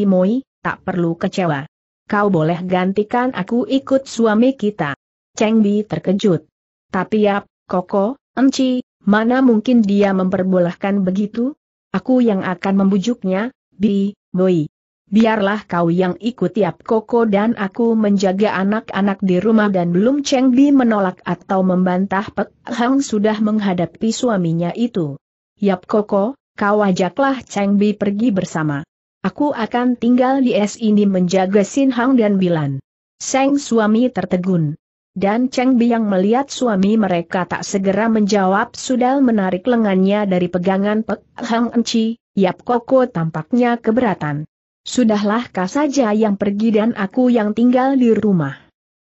Moi, tak perlu kecewa. Kau boleh gantikan aku ikut suami kita. Cheng Bi terkejut. Tapi ya, Koko, Enci, mana mungkin dia memperbolehkan begitu? Aku yang akan membujuknya, Bi, Moi biarlah kau yang ikut tiap koko dan aku menjaga anak-anak di rumah dan belum Cheng Bi menolak atau membantah Pek Hang sudah menghadapi suaminya itu. Yap koko, kau ajaklah Cheng Bi pergi bersama. Aku akan tinggal di es ini menjaga Sin Hang dan Bilan. Seng suami tertegun. Dan Cheng Bi yang melihat suami mereka tak segera menjawab sudah menarik lengannya dari pegangan Pek Hang Enci, Yap Koko tampaknya keberatan. Sudahlah kau saja yang pergi dan aku yang tinggal di rumah.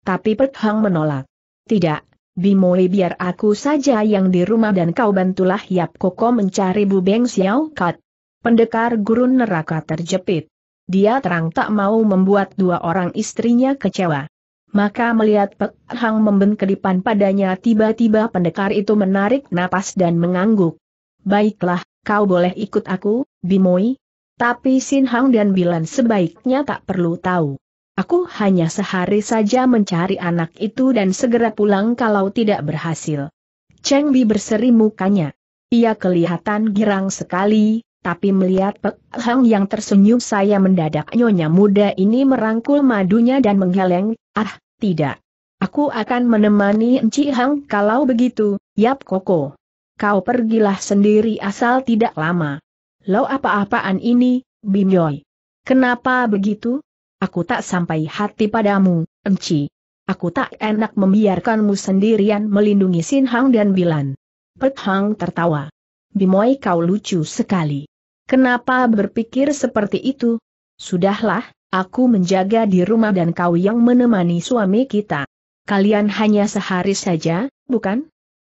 Tapi Pek Hang menolak. Tidak, Bimoi biar aku saja yang di rumah dan kau bantulah Yap Koko mencari Bu Beng Xiao Kat. Pendekar gurun neraka terjepit. Dia terang tak mau membuat dua orang istrinya kecewa. Maka melihat Pek Hang membengkelipan padanya tiba-tiba pendekar itu menarik napas dan mengangguk. Baiklah, kau boleh ikut aku, Bimoi, tapi Sin Hang dan Bilan sebaiknya tak perlu tahu. Aku hanya sehari saja mencari anak itu dan segera pulang kalau tidak berhasil. Cheng Bi berseri mukanya. Ia kelihatan girang sekali, tapi melihat Pek Hang yang tersenyum saya mendadak nyonya muda ini merangkul madunya dan menggeleng, ah, tidak. Aku akan menemani Enci Hang kalau begitu, Yap Koko. Kau pergilah sendiri asal tidak lama. Lo apa-apaan ini, Bimyoi? Kenapa begitu? Aku tak sampai hati padamu, Enci. Aku tak enak membiarkanmu sendirian melindungi Sin Hang dan Bilan. Pek Hang tertawa. Bimoy kau lucu sekali. Kenapa berpikir seperti itu? Sudahlah, aku menjaga di rumah dan kau yang menemani suami kita. Kalian hanya sehari saja, bukan?